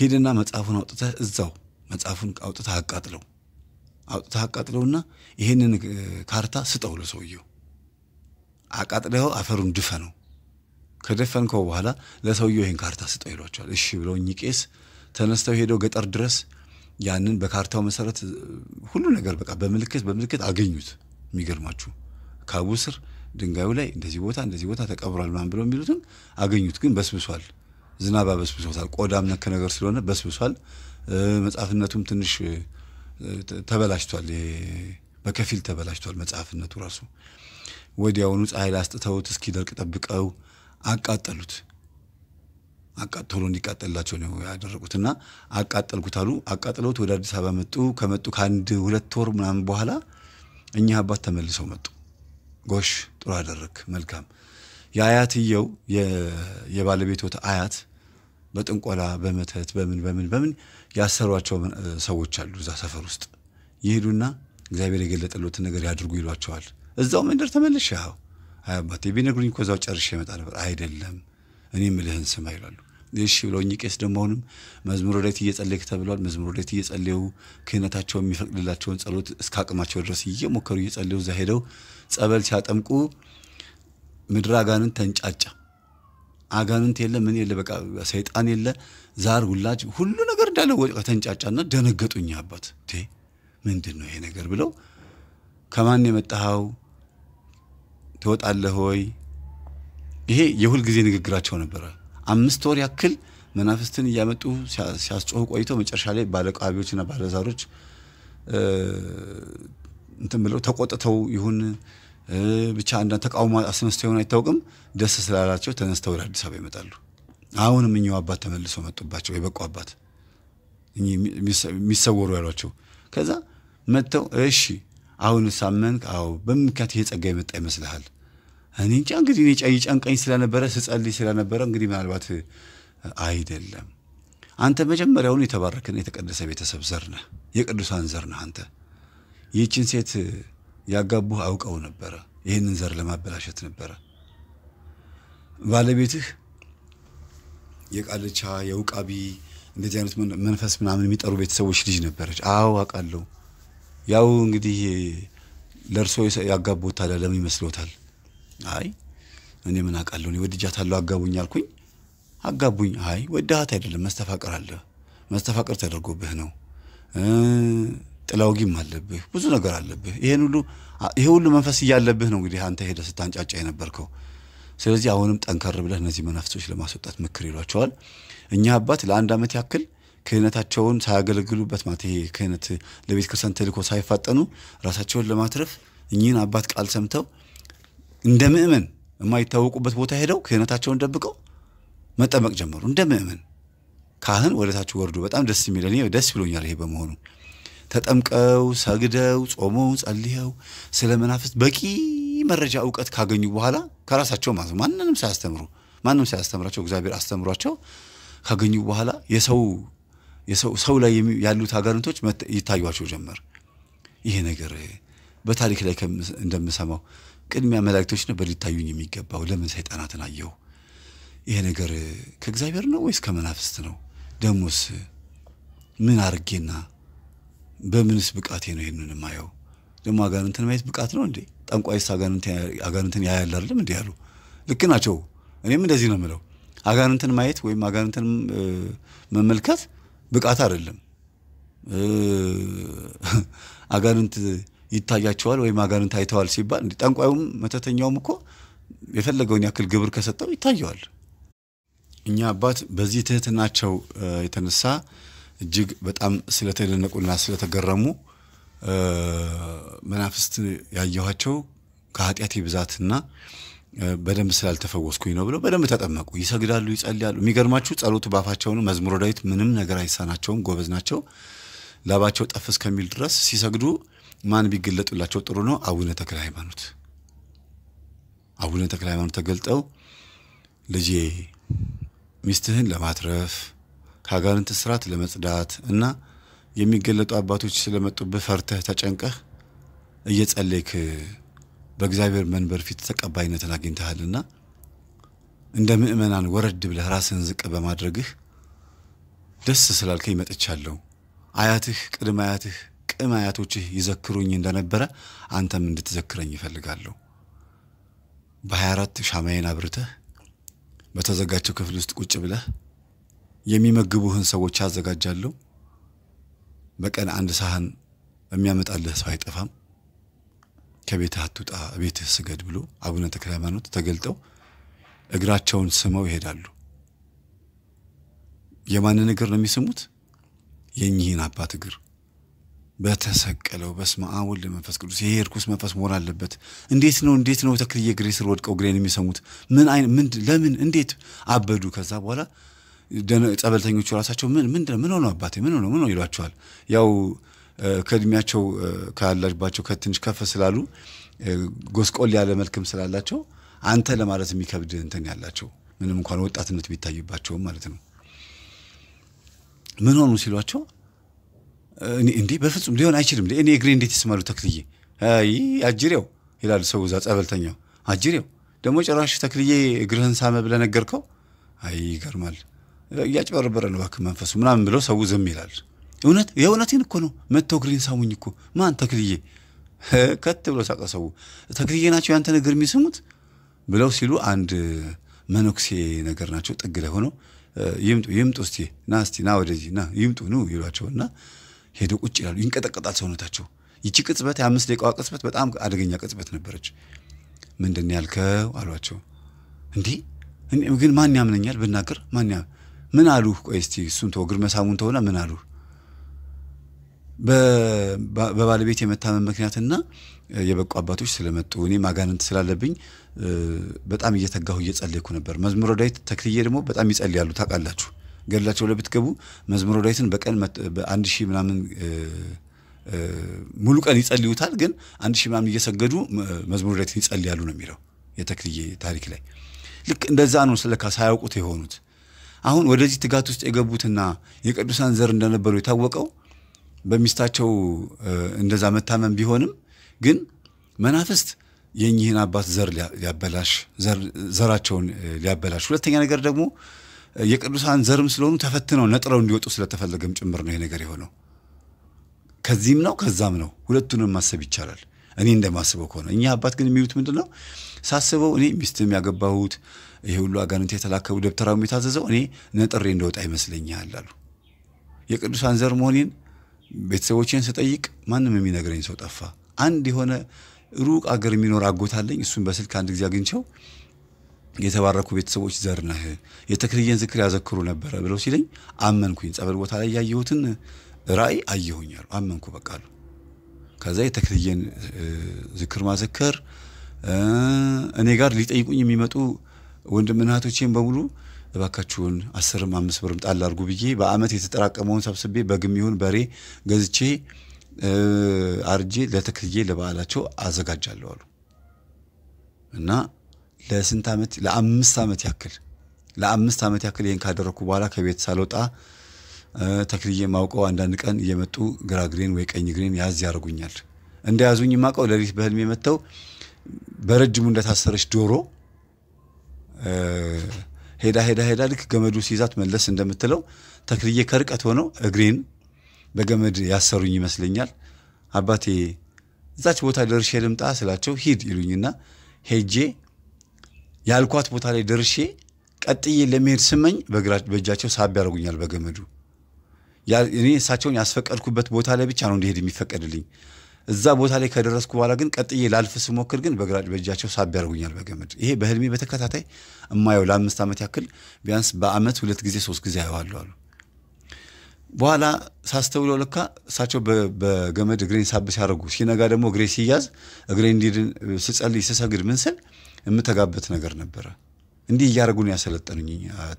ሂድና መጽሐፉን አውጥተህ እዛው መጽሐፉን አውጥተህ አቃጥለው አውጥተህ አቃጥለውና ይህንን ካርታ ስጠው ለሰውየው። አቃጥለው አፈሩን ድፈነው። ከደፈንከው በኋላ ለሰውየው ይህን ካርታ ስጠው ይሏቸዋል። እሺ ብለው እኚህ ቄስ ተነስተው ሄደው ገጠር ድረስ ያንን በካርታው መሰረት ሁሉ ነገር በቃ በምልክት በምልክት አገኙት። የሚገርማችሁ ካቡ ስር ድንጋዩ ላይ እንደዚህ ቦታ እንደዚህ ቦታ ተቀብሯል ምናምን ብለው የሚሉትን አገኙት። ግን በስብሷል፣ ዝናባ በስብሶታል። ቆዳም ነክ ነገር ስለሆነ በስብሷል። መጽሐፍነቱም ትንሽ ተበላሽቷል፣ በከፊል ተበላሽቷል መጽሐፍነቱ ራሱ። ወዲያውኑ ፀሐይ ላይ እስኪደርቅ ጠብቀው አቃጠሉት። ቶሎ እንዲቃጠልላቸው ነው ያደረጉት እና አቃጠልኩት አሉ። አቃጥለውት ወደ አዲስ አበባ መጡ። ከመጡ ከአንድ ሁለት ወር ምናምን በኋላ እኚህ አባት ተመልሰው መጡ። ጎሽ ጥሩ አደረግ፣ መልካም። የአያትየው የባለቤቶት አያት በጥንቆላ በመተት በምን በምን በምን ያሰሯቸው ሰዎች አሉ እዛ ሰፈር ውስጥ ይሄዱና እግዚአብሔር የገለጠሎትን ነገር ያድርጉ ይሏቸዋል። እዛው መንደር ተመልሼ ያው አይ አባቴ ቢነግሩኝ እኮ እዛው ጨርሼ እመጣ ነበር። አይደለም እኔ የምልህን ስማ ይላሉ። እሺ ብለው እኚህ ቄስ ደግሞ አሁንም መዝሙረ ዳዊት እየጸለይክ ተብሏል። መዝሙረ ዳዊት እየጸለዩ ክህነታቸው የሚፈቅድላቸውን ጸሎት እስከ አቅማቸው ድረስ እየሞከሩ እየጸለዩ እዛ ሄደው ጸበል ሲያጠምቁ ምድራጋንን ተንጫጫ። አጋንንት የለ ምን የለ በቃ ሰይጣን የለ ዛር ውላጅ ሁሉ ነገር እንዳለ ወድቀ ተንጫጫና ደነገጡኝ። አባት ምንድን ነው ይሄ ነገር ብለው ከማን የመጣኸው ትወጣለህ ወይ ይሄ የሁል ጊዜ ንግግራቸው ነበረ። አምስት ወር ያክል መናፍስትን እያመጡ ሲያስጮሁ ቆይተው መጨረሻ ላይ ባለቃቢዎችና ባለዛሮች እንትን ብለው ተቆጥተው ይሁን ብቻ አንዳንድ ተቃውሞ አስነስተው ይሆን አይታወቅም። ደስ ስላላቸው ተነስተው ወደ አዲስ አበባ ይመጣሉ። አሁንም እኛው አባት ተመልሰው መጡባቸው። የበቁ አባት የሚሰወሩ ያሏቸው ከዛ መጥተው እሺ አሁን ሳመንክ? አዎ። በምክንያት ይሄ ጸጋ የመጣ ይመስልሃል? እኔ እንጃ እንግዲህ እኔ ይጨንቀኝ ስለነበረ ስጸልይ ስለነበረ እንግዲህ ምናልባት አይደለም። አንተ መጀመሪያውኑ የተባረክን የተቀደሰ ቤተሰብ ዘር ነህ፣ የቅዱሳን ዘር ነህ። አንተ ይህችን ሴት ያጋቡህ አውቀው ነበረ። ይህንን ዘር ለማበላሸት ነበረ። ባለቤትህ የቃልቻ የውቃቢ እንደዚህ አይነት መንፈስ ምናምን የሚጠሩ ቤተሰቦች ልጅ ነበረች። አዎ አውቃለሁ። ያው እንግዲህ ለእርሶ ያጋቦት ታዲያ ለምን ይመስሎታል? አይ እኔ ምን አውቃለሁ፣ እኔ ወድጃታለሁ፣ አጋቡኝ አልኩኝ። አጋቡኝ። አይ ወድሃት አይደለም፣ መስተፋቅር አለ። መስተፋቅር ተደርጎብህ ነው ጥላውጊም አለብህ፣ ብዙ ነገር አለብህ። ይሄን ሁሉ ይሄ ሁሉ መንፈስ እያለብህ ነው እንግዲህ አንተ ሄደህ ስታንጫጫ የነበርከው። ስለዚህ አሁንም ጠንከር ብለህ እነዚህ መናፍሶች ለማስወጣት ምክር ይሏቸዋል። እኛ አባት ለአንድ ዓመት ያክል ክህነታቸውን ሳያገለግሉበት ማለት ይሄ ክህነት ለቤተ ክርስቲያን ተልእኮ ሳይፋጠኑ ራሳቸውን ለማትረፍ እኚህን አባት ቃል ሰምተው እንደ ምእመን የማይታወቁበት ቦታ ሄደው ክህነታቸውን ደብቀው መጠመቅ ጀመሩ። እንደ ምእመን ካህን ወደታችሁ ወርዱ። በጣም ደስ የሚል እኔ ደስ ብሎኛል ይሄ በመሆኑ ተጠምቀው ሰግደው ጾመው ጸልየው ስለ መናፍስት በቂ መረጃ እውቀት ካገኙ በኋላ ከራሳቸው ማለት ማንንም ሳያስተምሩ ማንም ሳያስተምራቸው እግዚአብሔር አስተምሯቸው ካገኙ በኋላ የሰው ሰው ላይ ያሉት አጋንንቶች ይታዩቸው ጀመር። ይሄ ነገር በታሪክ ላይ እንደምሰማው ቅድሚያ መላእክቶች ነበር ሊታዩኝ የሚገባው። ለምን ሰይጣናትን አየሁ? ይሄ ነገር ከእግዚአብሔር ነው ወይስ ከመናፍስት ነው? ደሞስ ምን አርጌና በምንስ ብቃቴ ነው ይህንን የማየው? ደግሞ አጋንንትን ማየት ብቃት ነው እንዴ? ጠንቋይስ አጋንንትን ያያል አይደለም እንዲህ አሉ። ልክ ናቸው። እኔም እንደዚህ ነው የምለው። አጋንንትን ማየት ወይም አጋንንትን መመልከት ብቃት አይደለም። አጋንንት ይታያቸዋል ወይም አጋንንት አይተዋል ሲባል ጠንቋዩም መተተኛውም እኮ የፈለገውን ያክል ግብር ከሰጠው ይታየዋል። እኛ አባት በዚህ ትህትናቸው የተነሳ እጅግ በጣም ስለተደነቁና ስለተገረሙ መናፍስት ያየኋቸው ከኃጢአቴ ብዛትና በደንብ ስላልተፈወስኩኝ ነው ብለው በደንብ ተጠመቁ። ይሰግዳሉ፣ ይጸልያሉ። የሚገርማችሁ ጸሎቱ ባፋቸውን መዝሙረ ዳዊት ምንም ነገር አይሳናቸውም። ጎበዝ ናቸው። ላባቸው ጠፍ እስከሚል ድረስ ሲሰግዱ ማን ቢገለጡላቸው ጥሩ ነው? አቡነ ተክለ ሃይማኖት አቡነ ተክለ ሃይማኖት ተገልጠው ልጄ ሚስትህን ለማትረፍ ከአጋንንት ስርዓት ለመጽዳት እና የሚገለጡ አባቶች ስለመጡ ፈርተህ ተጨንቀህ እየጸለይክ በእግዚአብሔር መንበር ፊት ተቀባይነትን አግኝተሃልና እንደ ምእመናን ወረድ ብለህ ራስህን ዝቅ በማድረግህ ደስ ስላልከኝ መጥቻለሁ። አያትህ፣ ቅድመ አያትህ፣ ቅም አያቶችህ ይዘክሩኝ እንደነበረ አንተም እንድትዘክረኝ ይፈልጋለሁ። በ24 ሻማዬን አብርተህ በተዘጋቸው ክፍል ውስጥ ቁጭ ብለህ የሚመግቡህን ሰዎች አዘጋጃለሁ። በቀን አንድ ሳህን የሚያመጣልህ ሰው አይጠፋም። ከቤትህ አትውጣ፣ ቤትህ ስገድ ብሎ አቡነ ተክለ ሃይማኖት ተገልጠው እግራቸውን ስመው ይሄዳሉ። የማንን እግር ነው የሚስሙት? የእኚህን አባት እግር በተሰቀለው በስመ አብ ወልድ መንፈስ ቅዱስ። ይሄ እርኩስ መንፈስ መሆን አለበት። እንዴት ነው እንዴት ነው ተክልዬ እግሬ ስር ወድቀው እግሬን የሚሰሙት? ምን ለምን እንዴት አበዱ? ከዛ በኋላ ጸበልተኞቹ ራሳቸው ምን ምንድነው ምን ሆነው አባቴ ምን ሆነው ምን ይሏቸዋል። ያው ከእድሜያቸው ካላጅባቸው ከትንሽ ከፍ ስላሉ ጎስቆል ያለ መልክም ስላላቸው አንተ ለማለት የሚከብድ እንትን ያላቸው ምንም እንኳን ወጣትነት ቢታይባቸውም ማለት ነው። ምን ሆኑ ሲሏቸው እንዴ በፍጹም ሊሆን አይችልም፣ እኔ እግሬ እንዴት ይስማሉ ተክልዬ? አጅሬው ይላል ሰው እዛ ጸበልተኛው። አጅሬው ደግሞ ጭራሽ ተክልዬ እግርህን ሳመ ብለህ ነገርከው? አይ ይገርማል። እያጭበረበረ ነው እባክህ መንፈሱ ምናምን ብለው ሰው ዝም ይላል። እውነት የእውነቴን እኮ ነው። መጥተው እግሬን ሳሙኝ እኮ ማን ተክልዬ ከት ብሎ ሳቀ ሰው። ተክልዬ ናቸው ያንተ ነገር የሚስሙት ብለው ሲሉ አንድ መነኩሴ ነገር ናቸው ጥግ ላይ ሆነው ይምጡ ይምጡ እስቲ ና እስቲ ና ወደዚህ ና ይምጡ ኑ ይሏቸው እና ሄደው ቁጭ ይላሉ። ይንቀጠቀጣል ሰውነታቸው። ይቺ ቅጽበት የአምስት ደቂቃዋ ቅጽበት በጣም አደገኛ ቅጽበት ነበረች። ምንድን ያልከው አሏቸው። እንዲህ ግን ማን ያምነኛል ብናገር ማን ምን አሉ? ቆይ እስቲ እሱን ተወው፣ እግር መሳሙን ተውና ምን አሉ? በባለቤት የመታመን ምክንያትና የበቁ አባቶች ስለመጡ እኔ ማጋንንት ስላለብኝ በጣም እየተጋሁ እየጸለይኩ ነበር። መዝሙረ ዳዊት ተክልዬ ደግሞ በጣም ይጸልያሉ ታውቃላችሁ። ገድላቸው ላይ ብትገቡ መዝሙረ ዳዊትን በቀን በአንድ ሺህ ምናምን ሙሉ ቀን ይጸልዩታል። ግን አንድ ሺህ ምናምን እየሰገዱ መዝሙረ ዳዊትን ይጸልያሉ ነው የሚለው የተክልዬ ታሪክ ላይ። ልክ እንደዛ ነው ስለካ ሳያውቁት የሆኑት አሁን ወደዚህ ትጋት ውስጥ የገቡትና የቅዱሳን ዘር እንደነበሩ የታወቀው በሚስታቸው እንደዛ መታመን ቢሆንም ግን መናፍስት የእኚህን አባት ዘር ሊያበላሽ ዘራቸውን ሊያበላሽ፣ ሁለተኛ ነገር ደግሞ የቅዱሳን ዘርም ስለሆኑ ተፈትነው ነጥረው እንዲወጡ ስለተፈለገም ጭምር ነው ይሄ ነገር የሆነው። ከዚህም ነው ከዛም ነው፣ ሁለቱንም ማሰብ ይቻላል። እኔ እንደማስበው ከሆነ እኚህ አባት ግን የሚሉት ምንድን ነው ሳስበው እኔ ሚስትም ያገባሁት ይሄ ሁሉ አጋንንት የተላከቡ ደብተራው የታዘዘው እኔ ነጥሬ እንደወጣ ይመስለኛል አሉ። የቅዱሳን ዘር መሆኔን ቤተሰቦቼን ስጠይቅ ማንም የሚነግረኝ ሰው ጠፋ። አንድ የሆነ ሩቅ አገር የሚኖር አጎታለኝ። እሱን በስልክ አንድ ጊዜ አግኝቸው የተባረኩ ቤተሰቦች ዘር ነህ፣ የተክልየን ዝክር ያዘክሩ ነበረ ብለው ሲለኝ አመንኩኝ። ጸበል ቦታ ላይ ያየሁትን ራእይ አየሁኛሉ። አመንኩ በቃሉ። ከዛ የተክልየን ዝክር ማዘከር እኔ ጋር ሊጠይቁኝ የሚመጡ ወንድምና እህቶቼን በሙሉ እባካችሁን አስርም አምስት ብርም ጣል አድርጉ ብዬ በአመት የተጠራቀመውን ሰብስቤ በግም ይሁን በሬ ገዝቼ አርጄ ለተክልዬ ለበዓላቸው አዘጋጃለሁ አሉ እና ለስንት ዓመት ለአምስት ዓመት ያክል ለአምስት ዓመት ያክል ይህን ካደረግኩ በኋላ ከቤት ሳልወጣ ተክልዬ ማውቀው አንዳንድ ቀን እየመጡ ግራ ግሬን ወይ ቀኝ ግሬን ያዝ ያደርጉኛል። እንደያዙኝ ማቀው ሌሊት በህልሜ መጥተው በረጅሙ እንደታሰረች ዶሮ ሄዳ ሄዳ ሄዳ ልክ ገመዱ ሲይዛት መለስ እንደምትለው ተክልዬ ከርቀት ሆነው እግሬን በገመድ ያሰሩኝ ይመስለኛል። አባቴ እዛች ቦታ ደርሼ ልምጣ ስላቸው ሂድ ይሉኝና ሄጄ ያልኳት ቦታ ላይ ደርሼ ቀጥዬ ለመሄድ ስመኝ በእጃቸው ሳብ ያደርጉኛል በገመዱ። እኔ እሳቸውን ያስፈቀድኩበት ቦታ ላይ ብቻ ነው እንዲሄድ የሚፈቀድልኝ። እዛ ቦታ ላይ ከደረስኩ በኋላ ግን ቀጥዬ ላልፍ ስሞክር ግን በግራጭ በእጃቸው ሳብ ያደርጉኛል በገመድ። ይሄ በህልሜ በተከታታይ እማየው ለአምስት ዓመት ያክል ቢያንስ በአመት ሁለት ጊዜ ሶስት ጊዜ አየዋለሁ አሉ። በኋላ ሳስተውለው ለካ እሳቸው በገመድ እግሬን ሳብ ሲያደርጉ ሲነጋ ደግሞ እግሬ ሲያዝ እግሬ እንዲድን ስጸልይ ስሰግድ ምን ስል የምተጋበት ነገር ነበረ። እንዲህ እያደረጉ ነው ያሰለጠኑኝ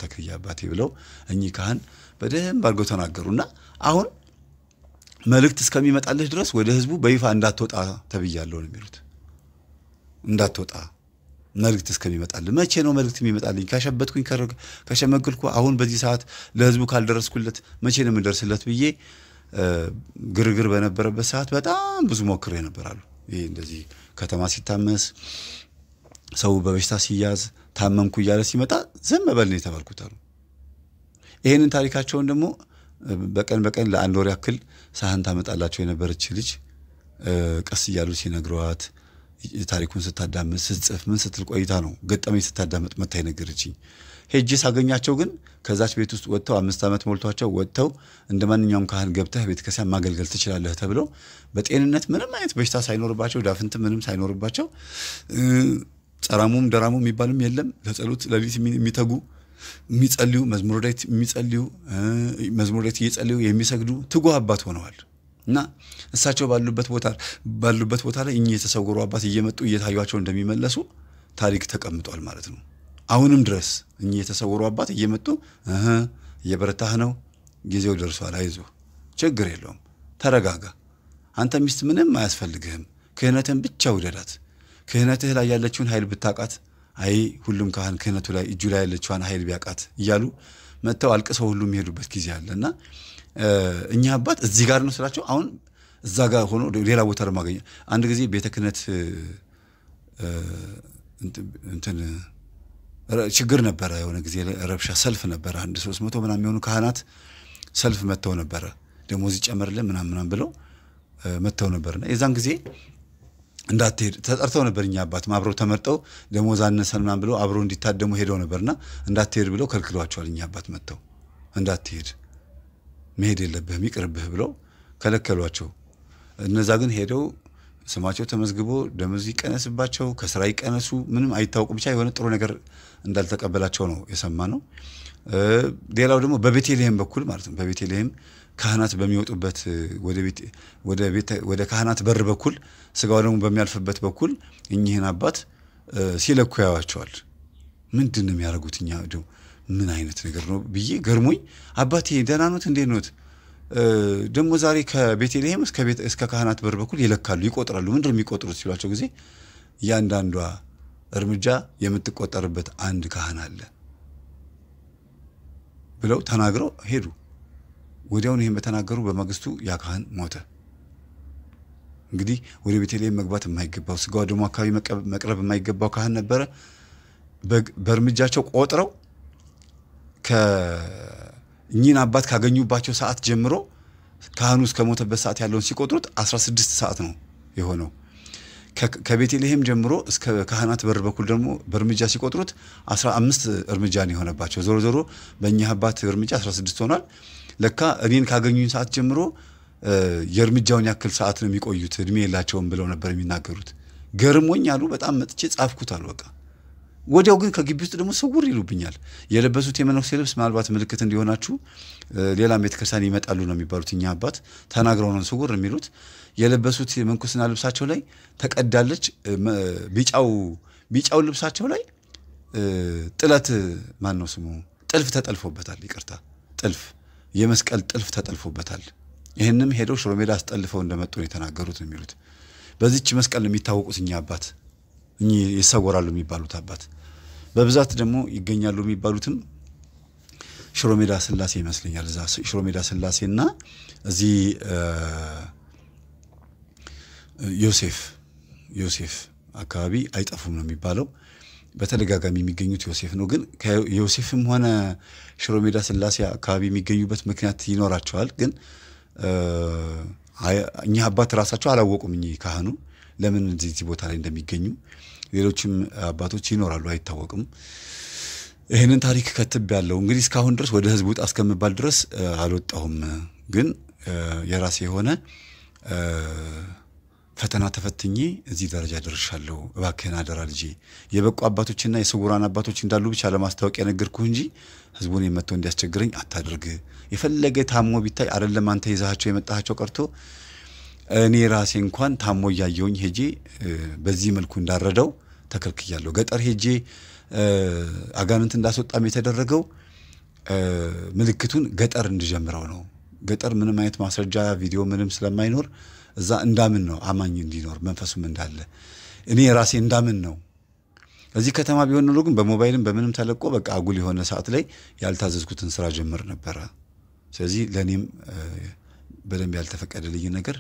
ተክልዬ አባቴ ብለው እኚህ ካህን በደንብ አድርገው ተናገሩና አሁን መልእክት እስከሚመጣለች ድረስ ወደ ህዝቡ በይፋ እንዳትወጣ ተብያለሁ ነው የሚሉት። እንዳትወጣ መልእክት እስከሚመጣልህ። መቼ ነው መልእክት የሚመጣልኝ? ካሸበትኩኝ፣ ከሸመግልኩ፣ አሁን በዚህ ሰዓት ለህዝቡ ካልደረስኩለት መቼ ነው የምደርስለት ብዬ ግርግር በነበረበት ሰዓት በጣም ብዙ ሞክሬ ነበር አሉ። ይህ እንደዚህ ከተማ ሲታመስ ሰው በበሽታ ሲያዝ ታመምኩ እያለ ሲመጣ ዝም በል ነው የተባልኩት አሉ። ይህንን ታሪካቸውን ደግሞ በቀን በቀን ለአንድ ወር ያክል ሳህን ታመጣላቸው የነበረች ልጅ ቀስ እያሉ ሲነግሯት ታሪኩን ስታዳምጥ ስትጽፍ ምን ስትል ቆይታ ነው ገጠመኝ ስታዳምጥ መታ የነገረችኝ። ሄጄ ሳገኛቸው ግን ከዛች ቤት ውስጥ ወጥተው አምስት ዓመት ሞልቷቸው ወጥተው እንደ ማንኛውም ካህን ገብተህ ቤተክርስቲያን ማገልገል ትችላለህ ተብለው በጤንነት ምንም አይነት በሽታ ሳይኖርባቸው ዳፍንት ምንም ሳይኖርባቸው ጸራሙም ደራሙ የሚባልም የለም ለጸሎት ለሊት የሚተጉ የሚጸልዩ መዝሙር ዳዊት የሚጸልዩ መዝሙር ዳዊት እየጸልዩ የሚሰግዱ ትጉ አባት ሆነዋል እና እሳቸው ባሉበት ቦታ ባሉበት ቦታ ላይ እኚህ የተሰወሩ አባት እየመጡ እየታዩቸው እንደሚመለሱ ታሪክ ተቀምጧል ማለት ነው። አሁንም ድረስ እኚህ የተሰወሩ አባት እየመጡ እየበረታህ ነው፣ ጊዜው ደርሷል፣ አይዞህ፣ ችግር የለውም፣ ተረጋጋ፣ አንተ ሚስት ምንም አያስፈልግህም፣ ክህነትህን ብቻ ውደዳት፣ ክህነትህ ላይ ያለችውን ኃይል ብታቃት አይ ሁሉም ካህን ክህነቱ ላይ እጁ ላይ ያለችዋን ኃይል ቢያውቃት እያሉ መጥተው አልቅሰው ሁሉ የሚሄዱበት ጊዜ አለ እና እኛ አባት እዚህ ጋር ነው ስላቸው አሁን እዛ ጋር ሆኖ ሌላ ቦታ ነው ማገኘ። አንድ ጊዜ ቤተ ክህነት እንትን ችግር ነበረ። የሆነ ጊዜ ረብሻ ሰልፍ ነበረ። አንድ ሶስት መቶ ምናምን የሚሆኑ ካህናት ሰልፍ መጥተው ነበረ። ደሞዝ ይጨመርልን ምናምን ምናምን ብለው መጥተው ነበርና የዛን ጊዜ እንዳትሄድ ተጠርተው ነበር። እኛ አባትም አብረው ተመርጠው ደሞዝ አነሰን ምናምን ብለው አብረው እንዲታደሙ ሄደው ነበርና እንዳትሄድ ብለው ከልክሏቸዋል። እኛ አባት መጥተው እንዳትሄድ መሄድ የለብህም ይቅርብህ ብለው ከለከሏቸው። እነዛ ግን ሄደው ስማቸው ተመዝግቦ ደሞዝ ይቀነስባቸው፣ ከስራ ይቀነሱ፣ ምንም አይታወቁ፣ ብቻ የሆነ ጥሩ ነገር እንዳልተቀበላቸው ነው የሰማ ነው። ሌላው ደግሞ በቤተልሔም በኩል ማለት ነው በቤተልሔም ካህናት በሚወጡበት ወደ ካህናት በር በኩል ስጋው ደግሞ በሚያልፍበት በኩል እኚህን አባት ሲለኩ ያዋቸዋል። ምንድን ነው የሚያደርጉት? እኛ ምን አይነት ነገር ነው ብዬ ገርሞኝ፣ አባቴ ደህና ኖት? እንዴት ኖት? ደግሞ ዛሬ ከቤተልሔም እስከ ካህናት በር በኩል ይለካሉ፣ ይቆጥራሉ። ምንድን ነው የሚቆጥሩት ሲሏቸው ጊዜ እያንዳንዷ እርምጃ የምትቆጠርበት አንድ ካህን አለ ብለው ተናግረው ሄዱ። ወዲያውን ይህን በተናገሩ በማግስቱ ያ ካህን ሞተ። እንግዲህ ወደ ቤተልሔም መግባት የማይገባው ስጋ ደግሞ አካባቢ መቅረብ የማይገባው ካህን ነበረ። በእርምጃቸው ቆጥረው ከእኚህን አባት ካገኙባቸው ሰዓት ጀምሮ ካህኑ እስከሞተበት ሰዓት ያለውን ሲቆጥሩት 16 ሰዓት ነው የሆነው። ከቤተልሔም ጀምሮ እስከ ካህናት በር በኩል ደግሞ በእርምጃ ሲቆጥሩት 15 እርምጃ ነው የሆነባቸው። ዞሮ ዞሮ በእኚህ አባት እርምጃ 16 ሆኗል። ለካ እኔን ካገኙኝ ሰዓት ጀምሮ የእርምጃውን ያክል ሰዓት ነው የሚቆዩት እድሜ የላቸውም ብለው ነበር የሚናገሩት። ገርሞኝ አሉ በጣም መጥቼ ጻፍኩት አሉ በቃ ወዲያው ግን ከግቢ ውስጥ ደግሞ ስውር ይሉብኛል። የለበሱት የመነኩሴ ልብስ ምናልባት ምልክት እንዲሆናችሁ ሌላም ቤተክርስቲያን ይመጣሉ ነው የሚባሉት። እኛ አባት ተናግረው ነው ስውር የሚሉት። የለበሱት የምንኩስና ልብሳቸው ላይ ተቀዳለች። ቢጫው ቢጫው ልብሳቸው ላይ ጥለት ማን ነው ስሙ ጥልፍ ተጠልፎበታል። ይቅርታ ጥልፍ የመስቀል ጥልፍ ተጠልፎበታል። ይህንም ሄደው ሽሮ ሜዳ አስጠልፈው እንደመጡ ነው የተናገሩት ነው የሚሉት። በዚች መስቀል ነው የሚታወቁት እኛ አባት፣ እኚህ ይሰወራሉ የሚባሉት አባት። በብዛት ደግሞ ይገኛሉ የሚባሉትም ሽሮ ሜዳ ስላሴ ይመስለኛል። እዛ ሽሮ ሜዳ እና እዚህ ዮሴፍ ዮሴፍ አካባቢ አይጠፉም ነው የሚባለው። በተደጋጋሚ የሚገኙት ዮሴፍ ነው። ግን ከዮሴፍም ሆነ ሽሮ ሜዳ ስላሴ አካባቢ የሚገኙበት ምክንያት ይኖራቸዋል ግን እኚህ አባት ራሳቸው አላወቁም። እኚህ ካህኑ ለምን እዚህ ቦታ ላይ እንደሚገኙ ሌሎችም አባቶች ይኖራሉ፣ አይታወቅም። ይህንን ታሪክ ከትብ ያለው እንግዲህ እስካሁን ድረስ ወደ ህዝብ ውጣ እስከምባል ድረስ አልወጣሁም። ግን የራሴ የሆነ ፈተና ተፈትኜ እዚህ ደረጃ ደርሻለሁ። እባክህን አደራ ልጄ የበቁ አባቶችና የስውራን አባቶች እንዳሉ ብቻ ለማስታወቂያ የነገርኩህ እንጂ ህዝቡን የመቶ እንዲያስቸግረኝ አታድርግ። የፈለገ ታሞ ቢታይ አይደለም አንተ ይዛቸው የመጣቸው ቀርቶ እኔ ራሴ እንኳን ታሞ እያየውኝ ሄጄ በዚህ መልኩ እንዳረደው ተከልክያለሁ። ገጠር ሄጄ አጋንንት እንዳስወጣም የተደረገው ምልክቱን ገጠር እንድጀምረው ነው። ገጠር ምንም አይነት ማስረጃ ቪዲዮ ምንም ስለማይኖር እዛ እንዳምን ነው አማኝ እንዲኖር መንፈሱም እንዳለ እኔ ራሴ እንዳምን ነው እዚህ ከተማ ቢሆን ኖሮ ግን በሞባይልም በምንም ተለቆ በቃ አጉል የሆነ ሰዓት ላይ ያልታዘዝኩትን ስራ ጀምር ነበረ። ስለዚህ ለእኔም በደንብ ያልተፈቀደልኝ ነገር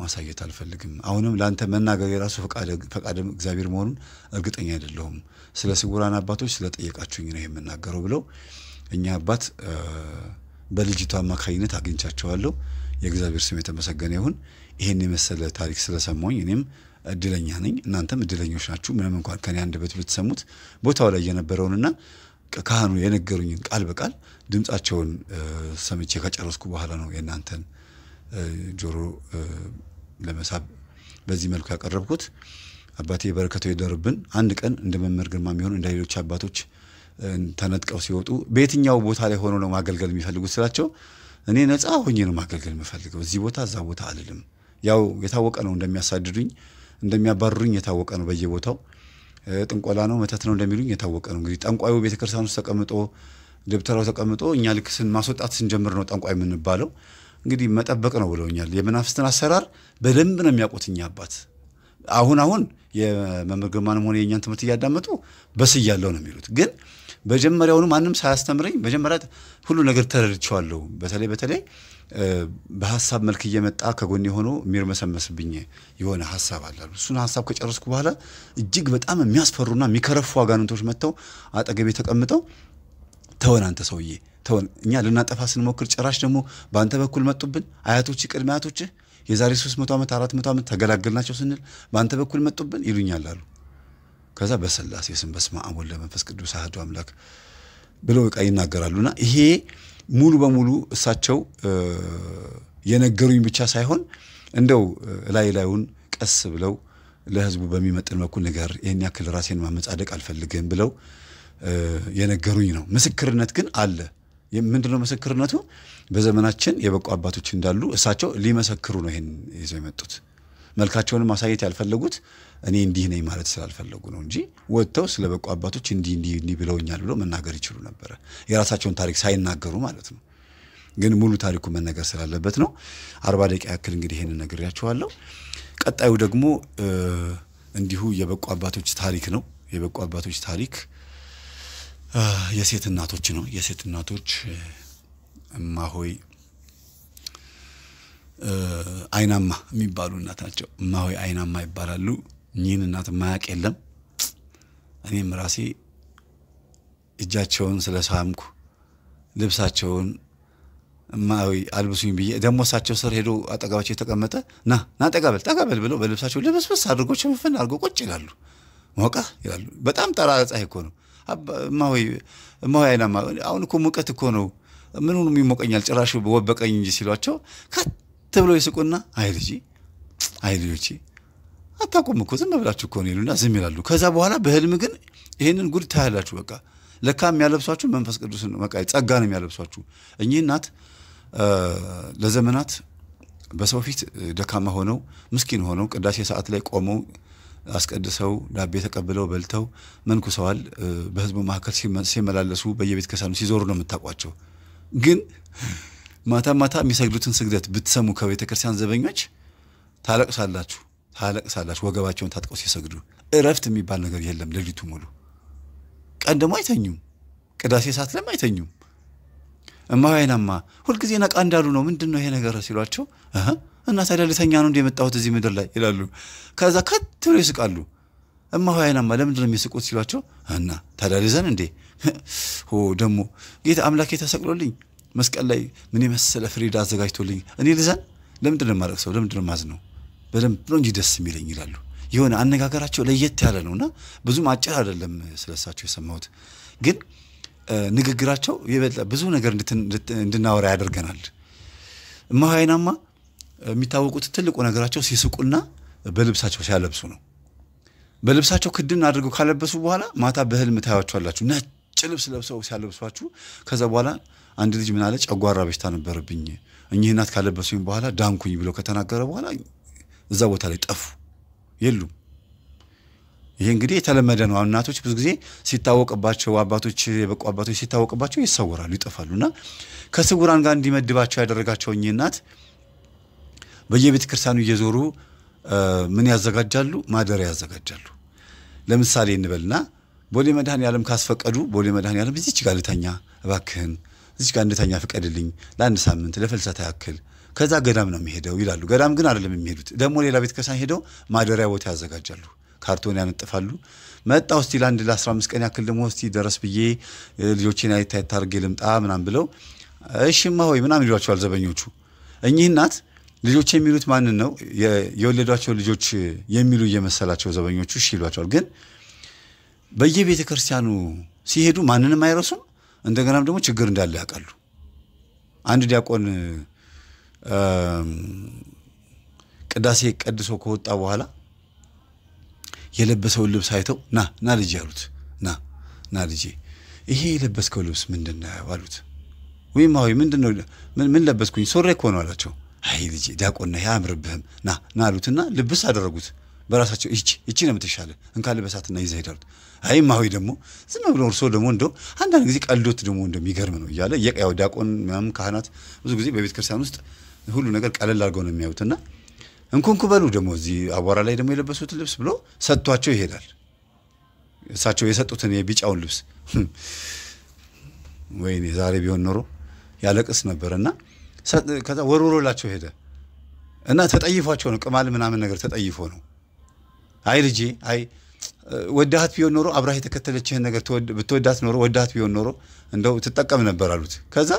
ማሳየት አልፈልግም። አሁንም ለአንተ መናገር የራሱ ፈቃደ እግዚአብሔር መሆኑን እርግጠኛ አይደለሁም። ስለ ስውራን አባቶች ስለጠየቃችሁኝ ነው የምናገረው ብለው እኛ አባት በልጅቷ አማካኝነት አግኝቻቸዋለሁ። የእግዚአብሔር ስም የተመሰገነ ይሁን። ይህን የመሰለ ታሪክ ስለሰማኝ እኔም እድለኛ ነኝ፣ እናንተም እድለኞች ናችሁ። ምንም እንኳን ከኔ በት ብትሰሙት ቦታው ላይ የነበረውንና ካህኑ የነገሩኝን ቃል በቃል ድምፃቸውን ሰምቼ ከጨረስኩ በኋላ ነው የእናንተን ጆሮ ለመሳብ በዚህ መልኩ ያቀረብኩት። አባቴ በረከተው ይደርብን። አንድ ቀን እንደ መምህር ግርማ የሚሆኑ እንደ ሌሎች አባቶች ተነጥቀው ሲወጡ በየትኛው ቦታ ላይ ሆኖ ነው ማገልገል የሚፈልጉት ስላቸው፣ እኔ ነፃ ሆኜ ነው ማገልገል የምፈልገው። እዚህ ቦታ እዛ ቦታ አልልም። ያው የታወቀ ነው እንደሚያሳድዱኝ እንደሚያባርሩኝ የታወቀ ነው። በየቦታው ጥንቆላ ነው መተት ነው እንደሚሉኝ የታወቀ ነው። እንግዲህ ጠንቋዩ ቤተክርስቲያን ውስጥ ተቀምጦ ደብተራው ተቀምጦ እኛ ልክ ስን ማስወጣት ስንጀምር ነው ጠንቋይ የምንባለው። እንግዲህ መጠበቅ ነው ብለውኛል። የመናፍስትን አሰራር በደንብ ነው የሚያውቁት እኛ አባት። አሁን አሁን የመምህር ግርማንም ሆነ የእኛን ትምህርት እያዳመጡ በስ እያለው ነው የሚሉት። ግን መጀመሪያውኑ ማንም ሳያስተምረኝ መጀመሪያ ሁሉ ነገር ተረድቼዋለሁ። በተለይ በተለይ በሀሳብ መልክ እየመጣ ከጎን የሆኑ የሚርመሰመስብኝ የሆነ ሀሳብ አለ። እሱን ሀሳብ ከጨረስኩ በኋላ እጅግ በጣም የሚያስፈሩና የሚከረፉ አጋንንቶች መጥተው አጠገቤ ተቀምጠው ተወን አንተ ሰውዬ ተወን፣ እኛ ልናጠፋ ስንሞክር ጭራሽ ደግሞ በአንተ በኩል መጡብን አያቶች፣ ቅድመ አያቶች የዛሬ 300 ዓመት 400 ዓመት ተገላገልናቸው ስንል በአንተ በኩል መጡብን ይሉኛል አሉ። ከዛ በሰላሴ ስም በስመ አብ ወወልድ ወመንፈስ ቅዱስ አሐዱ አምላክ ብለው ቃ ይናገራሉና ይሄ ሙሉ በሙሉ እሳቸው የነገሩኝ ብቻ ሳይሆን እንደው ላይ ላዩን ቀስ ብለው ለህዝቡ በሚመጥን በኩል ነገር ይህን ያክል ራሴን ማመጻደቅ አልፈልግም ብለው የነገሩኝ ነው። ምስክርነት ግን አለ። ምንድነው ምስክርነቱ? በዘመናችን የበቁ አባቶች እንዳሉ እሳቸው ሊመሰክሩ ነው ይህን ይዘው የመጡት። መልካቸውን ማሳየት ያልፈለጉት እኔ እንዲህ ነኝ ማለት ስላልፈለጉ ነው እንጂ ወጥተው ስለ በቁ አባቶች እንዲህ እንዲህ እንዲህ ብለውኛል ብለው መናገር ይችሉ ነበረ። የራሳቸውን ታሪክ ሳይናገሩ ማለት ነው። ግን ሙሉ ታሪኩ መነገር ስላለበት ነው። አርባ ደቂቃ ያክል እንግዲህ ይሄንን ነግሬያችኋለሁ። ቀጣዩ ደግሞ እንዲሁ የበቁ አባቶች ታሪክ ነው። የበቁ አባቶች ታሪክ የሴት እናቶች ነው። የሴት እናቶች እማሆይ አይናማ የሚባሉ እናት ናቸው። እማሆይ አይናማ ይባላሉ። እኚህን እናት ማያቅ የለም። እኔም ራሴ እጃቸውን ስለሳምኩ ልብሳቸውን እማዊ አልብሱኝ ብዬ ደግሞ እሳቸው ስር ሄዶ አጠገባቸው የተቀመጠ ና ና ጠጋበል ጠጋበል ብለው በልብሳቸው ልብስብስ አድርጎ ሸፍን አድርጎ ቁጭ ይላሉ። ሞቀ ይላሉ። በጣም ጠራ ፀሐይ እኮ ነው። እማሆይ እማሆይ አይናማ አሁን እኮ ሙቀት እኮ ነው። ምን ሆኖ የሚሞቀኛል ጭራሹ ወበቀኝ እንጂ ሲሏቸው ከት ብለው ይስቁና አይ ልጅ አይ ልጆቼ እኮ ዝም ብላችሁ እኮ ነው ይሉና ዝም ይላሉ። ከዛ በኋላ በህልም ግን ይህንን ጉድ ታያላችሁ። በቃ ለካ የሚያለብሷችሁ መንፈስ ቅዱስ ነው። በቃ ጸጋ ነው የሚያለብሷችሁ። እኚህ እናት ለዘመናት በሰው ፊት ደካማ ሆነው ምስኪን ሆነው ቅዳሴ ሰዓት ላይ ቆመው አስቀድሰው ዳቤ ተቀብለው በልተው መንኩሰዋል። በህዝቡ መካከል ሲመላለሱ በየቤተ ክርስቲያኑ ሲዞሩ ነው የምታውቋቸው ግን ማታ ማታ የሚሰግዱትን ስግደት ብትሰሙ ከቤተ ክርስቲያን ዘበኞች ታለቅሳላችሁ ታለቅሳላችሁ። ወገባቸውን ታጥቀው ሲሰግዱ እረፍት የሚባል ነገር የለም። ሌሊቱ ሙሉ ቀን ደግሞ አይተኙም። ቅዳሴ ሰዓት ለም አይተኙም። እማዋይናማ ሁልጊዜ ነቃ እንዳሉ ነው። ምንድን ነው ይሄ ነገር ሲሏቸው እና ታዲያ ልተኛ ነው እንዲ የመጣሁት እዚህ ምድር ላይ ይላሉ። ከዛ ከት ብሎ ይስቃሉ። እማዋይናማ ለምንድን ነው የሚስቁት ሲሏቸው እና ታዲያ ልዘን እንዴ ደግሞ ጌታ አምላኬ ተሰቅሎልኝ መስቀል ላይ ምን የመሰለ ፍሬዳ አዘጋጅቶልኝ እኔ ልዘን ለምንድን ነው የማረግ ሰው ለምንድን ነው የማዝነው? በደንብ ነው እንጂ ደስ የሚለኝ ይላሉ። የሆነ አነጋገራቸው ለየት ያለ ነው እና ብዙም አጭር አይደለም ስለሳቸው የሰማሁት ግን ንግግራቸው ብዙ ነገር እንድናወራ ያደርገናል። እማሆይናማ የሚታወቁት ትልቁ ነገራቸው ሲስቁና በልብሳቸው ሲያለብሱ ነው። በልብሳቸው ክድን አድርገው ካለበሱ በኋላ ማታ በህልም ታያቸዋላችሁ። ነጭ ልብስ ለብሰው ሲያለብሷችሁ ከዛ በኋላ አንድ ልጅ ምን አለ፣ ጨጓራ በሽታ ነበረብኝ እኚህ እናት ካለበሱኝ በኋላ ዳንኩኝ ብሎ ከተናገረ በኋላ እዛ ቦታ ላይ ጠፉ፣ የሉም። ይሄ እንግዲህ የተለመደ ነው። እናቶች ብዙ ጊዜ ሲታወቅባቸው፣ አባቶች የበቁ አባቶች ሲታወቅባቸው ይሰወራሉ፣ ይጠፋሉ እና ከስውራን ጋር እንዲመድባቸው ያደረጋቸው እኚህ እናት በየቤተ ክርስቲያኑ እየዞሩ ምን ያዘጋጃሉ? ማደሪያ ያዘጋጃሉ። ለምሳሌ እንበልና ቦሌ መድኃኔ ዓለም ካስፈቀዱ ቦሌ መድኃኔ ዓለም እዚች ጋር ልተኛ እባክህን እዚህ ጋር እንደተኛ ፍቀድልኝ ለአንድ ሳምንት ለፍልሰታ ያክል ከዛ ገዳም ነው የሚሄደው ይላሉ። ገዳም ግን አይደለም የሚሄዱት። ደግሞ ሌላ ቤተክርስቲያን ሄደው ማደሪያ ቦታ ያዘጋጃሉ። ካርቶን ያነጥፋሉ። መጣ ውስቲ ለአንድ ለ15 ቀን ያክል ደግሞ እስቲ ደረስ ብዬ ልጆቼን አይታይታ አድርጌ ልምጣ ምናምን ብለው እሽማ ሆይ ምናም ይሏቸዋል ዘበኞቹ። እኚህ እናት ልጆች የሚሉት ማንን ነው የወለዷቸው ልጆች የሚሉ እየመሰላቸው ዘበኞቹ እሺ ይሏቸዋል። ግን በየቤተ ክርስቲያኑ ሲሄዱ ማንንም አይረሱም እንደገናም ደግሞ ችግር እንዳለ ያውቃሉ። አንድ ዲያቆን ቅዳሴ ቀድሶ ከወጣ በኋላ የለበሰውን ልብስ አይተው ና ና ልጄ አሉት። ና ና ልጄ ይሄ የለበስከው ልብስ ምንድን ነው አሉት። ወይም አዊ ምንድን ነው ምን ለበስኩኝ? ሶሬ እኮ ነው አላቸው። አይ ልጄ ዲያቆን ነህ አያምርብህም፣ ና ና አሉትና ልብስ አደረጉት። በራሳቸው ይቺ ይቺ ነው የምትሻለ እንካል በሳትና ይዘህ ሄዳሉ። አይ እማዊ ደግሞ ዝም ብሎ እርሶ ደግሞ እንደው አንዳንድ ጊዜ ቀልዶት ደግሞ እንደሚገርም ነው እያለ የቀያው ዲያቆን ምናምን ካህናት ብዙ ጊዜ በቤተ ክርስቲያን ውስጥ ሁሉ ነገር ቀለል አድርገው ነው የሚያዩት እና እንኩንኩ በሉ ደግሞ እዚህ አቧራ ላይ ደግሞ የለበሱት ልብስ ብሎ ሰጥቷቸው ይሄዳል። እሳቸው የሰጡትን የቢጫውን ልብስ ወይኔ ዛሬ ቢሆን ኖሮ ያለቅስ ነበር እና ከዛ ወርውሮላቸው ሄደ እና ተጠይፏቸው ነው ቅማል ምናምን ነገር ተጠይፎ ነው አይ ልጄ አይ ወዳሃት ቢሆን ኖሮ አብራህ የተከተለችህን ነገር ብትወዳት ኖሮ ወዳሃት ቢሆን ኖሮ እንደው ትጠቀም ነበር አሉት። ከዛ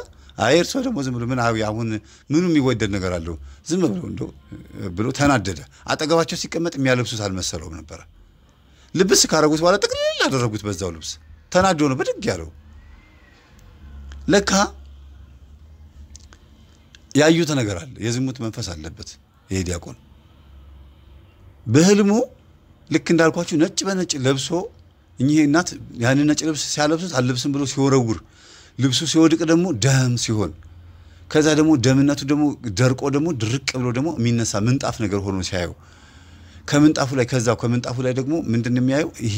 አይ እርሶ ደግሞ ዝም ብሎ ምን አዊ አሁን ምኑ የሚወደድ ነገር አለው ዝም ብሎ እንደው ብሎ ተናደደ። አጠገባቸው ሲቀመጥ የሚያለብሱት አልመሰለውም ነበረ። ልብስ ካረጉት በኋላ ጥቅልል አደረጉት በዛው ልብስ። ተናዶ ነው ብድግ ያለው። ለካ ያዩት ነገር አለ። የዝሙት መንፈስ አለበት ይሄ ዲያቆን በህልሙ ልክ እንዳልኳችሁ ነጭ በነጭ ለብሶ እኚህ እናት ያንን ነጭ ልብስ ሲያለብሱት አልለብስም ብሎ ሲወረውር ልብሱ ሲወድቅ ደግሞ ደም ሲሆን ከዛ ደግሞ ደምነቱ ደግሞ ደርቆ ደግሞ ድርቅ ብሎ ደግሞ የሚነሳ ምንጣፍ ነገር ሆኖ ሲያየው ከምንጣፉ ላይ ከዛ ከምንጣፉ ላይ ደግሞ ምንድን የሚያየው? ይሄ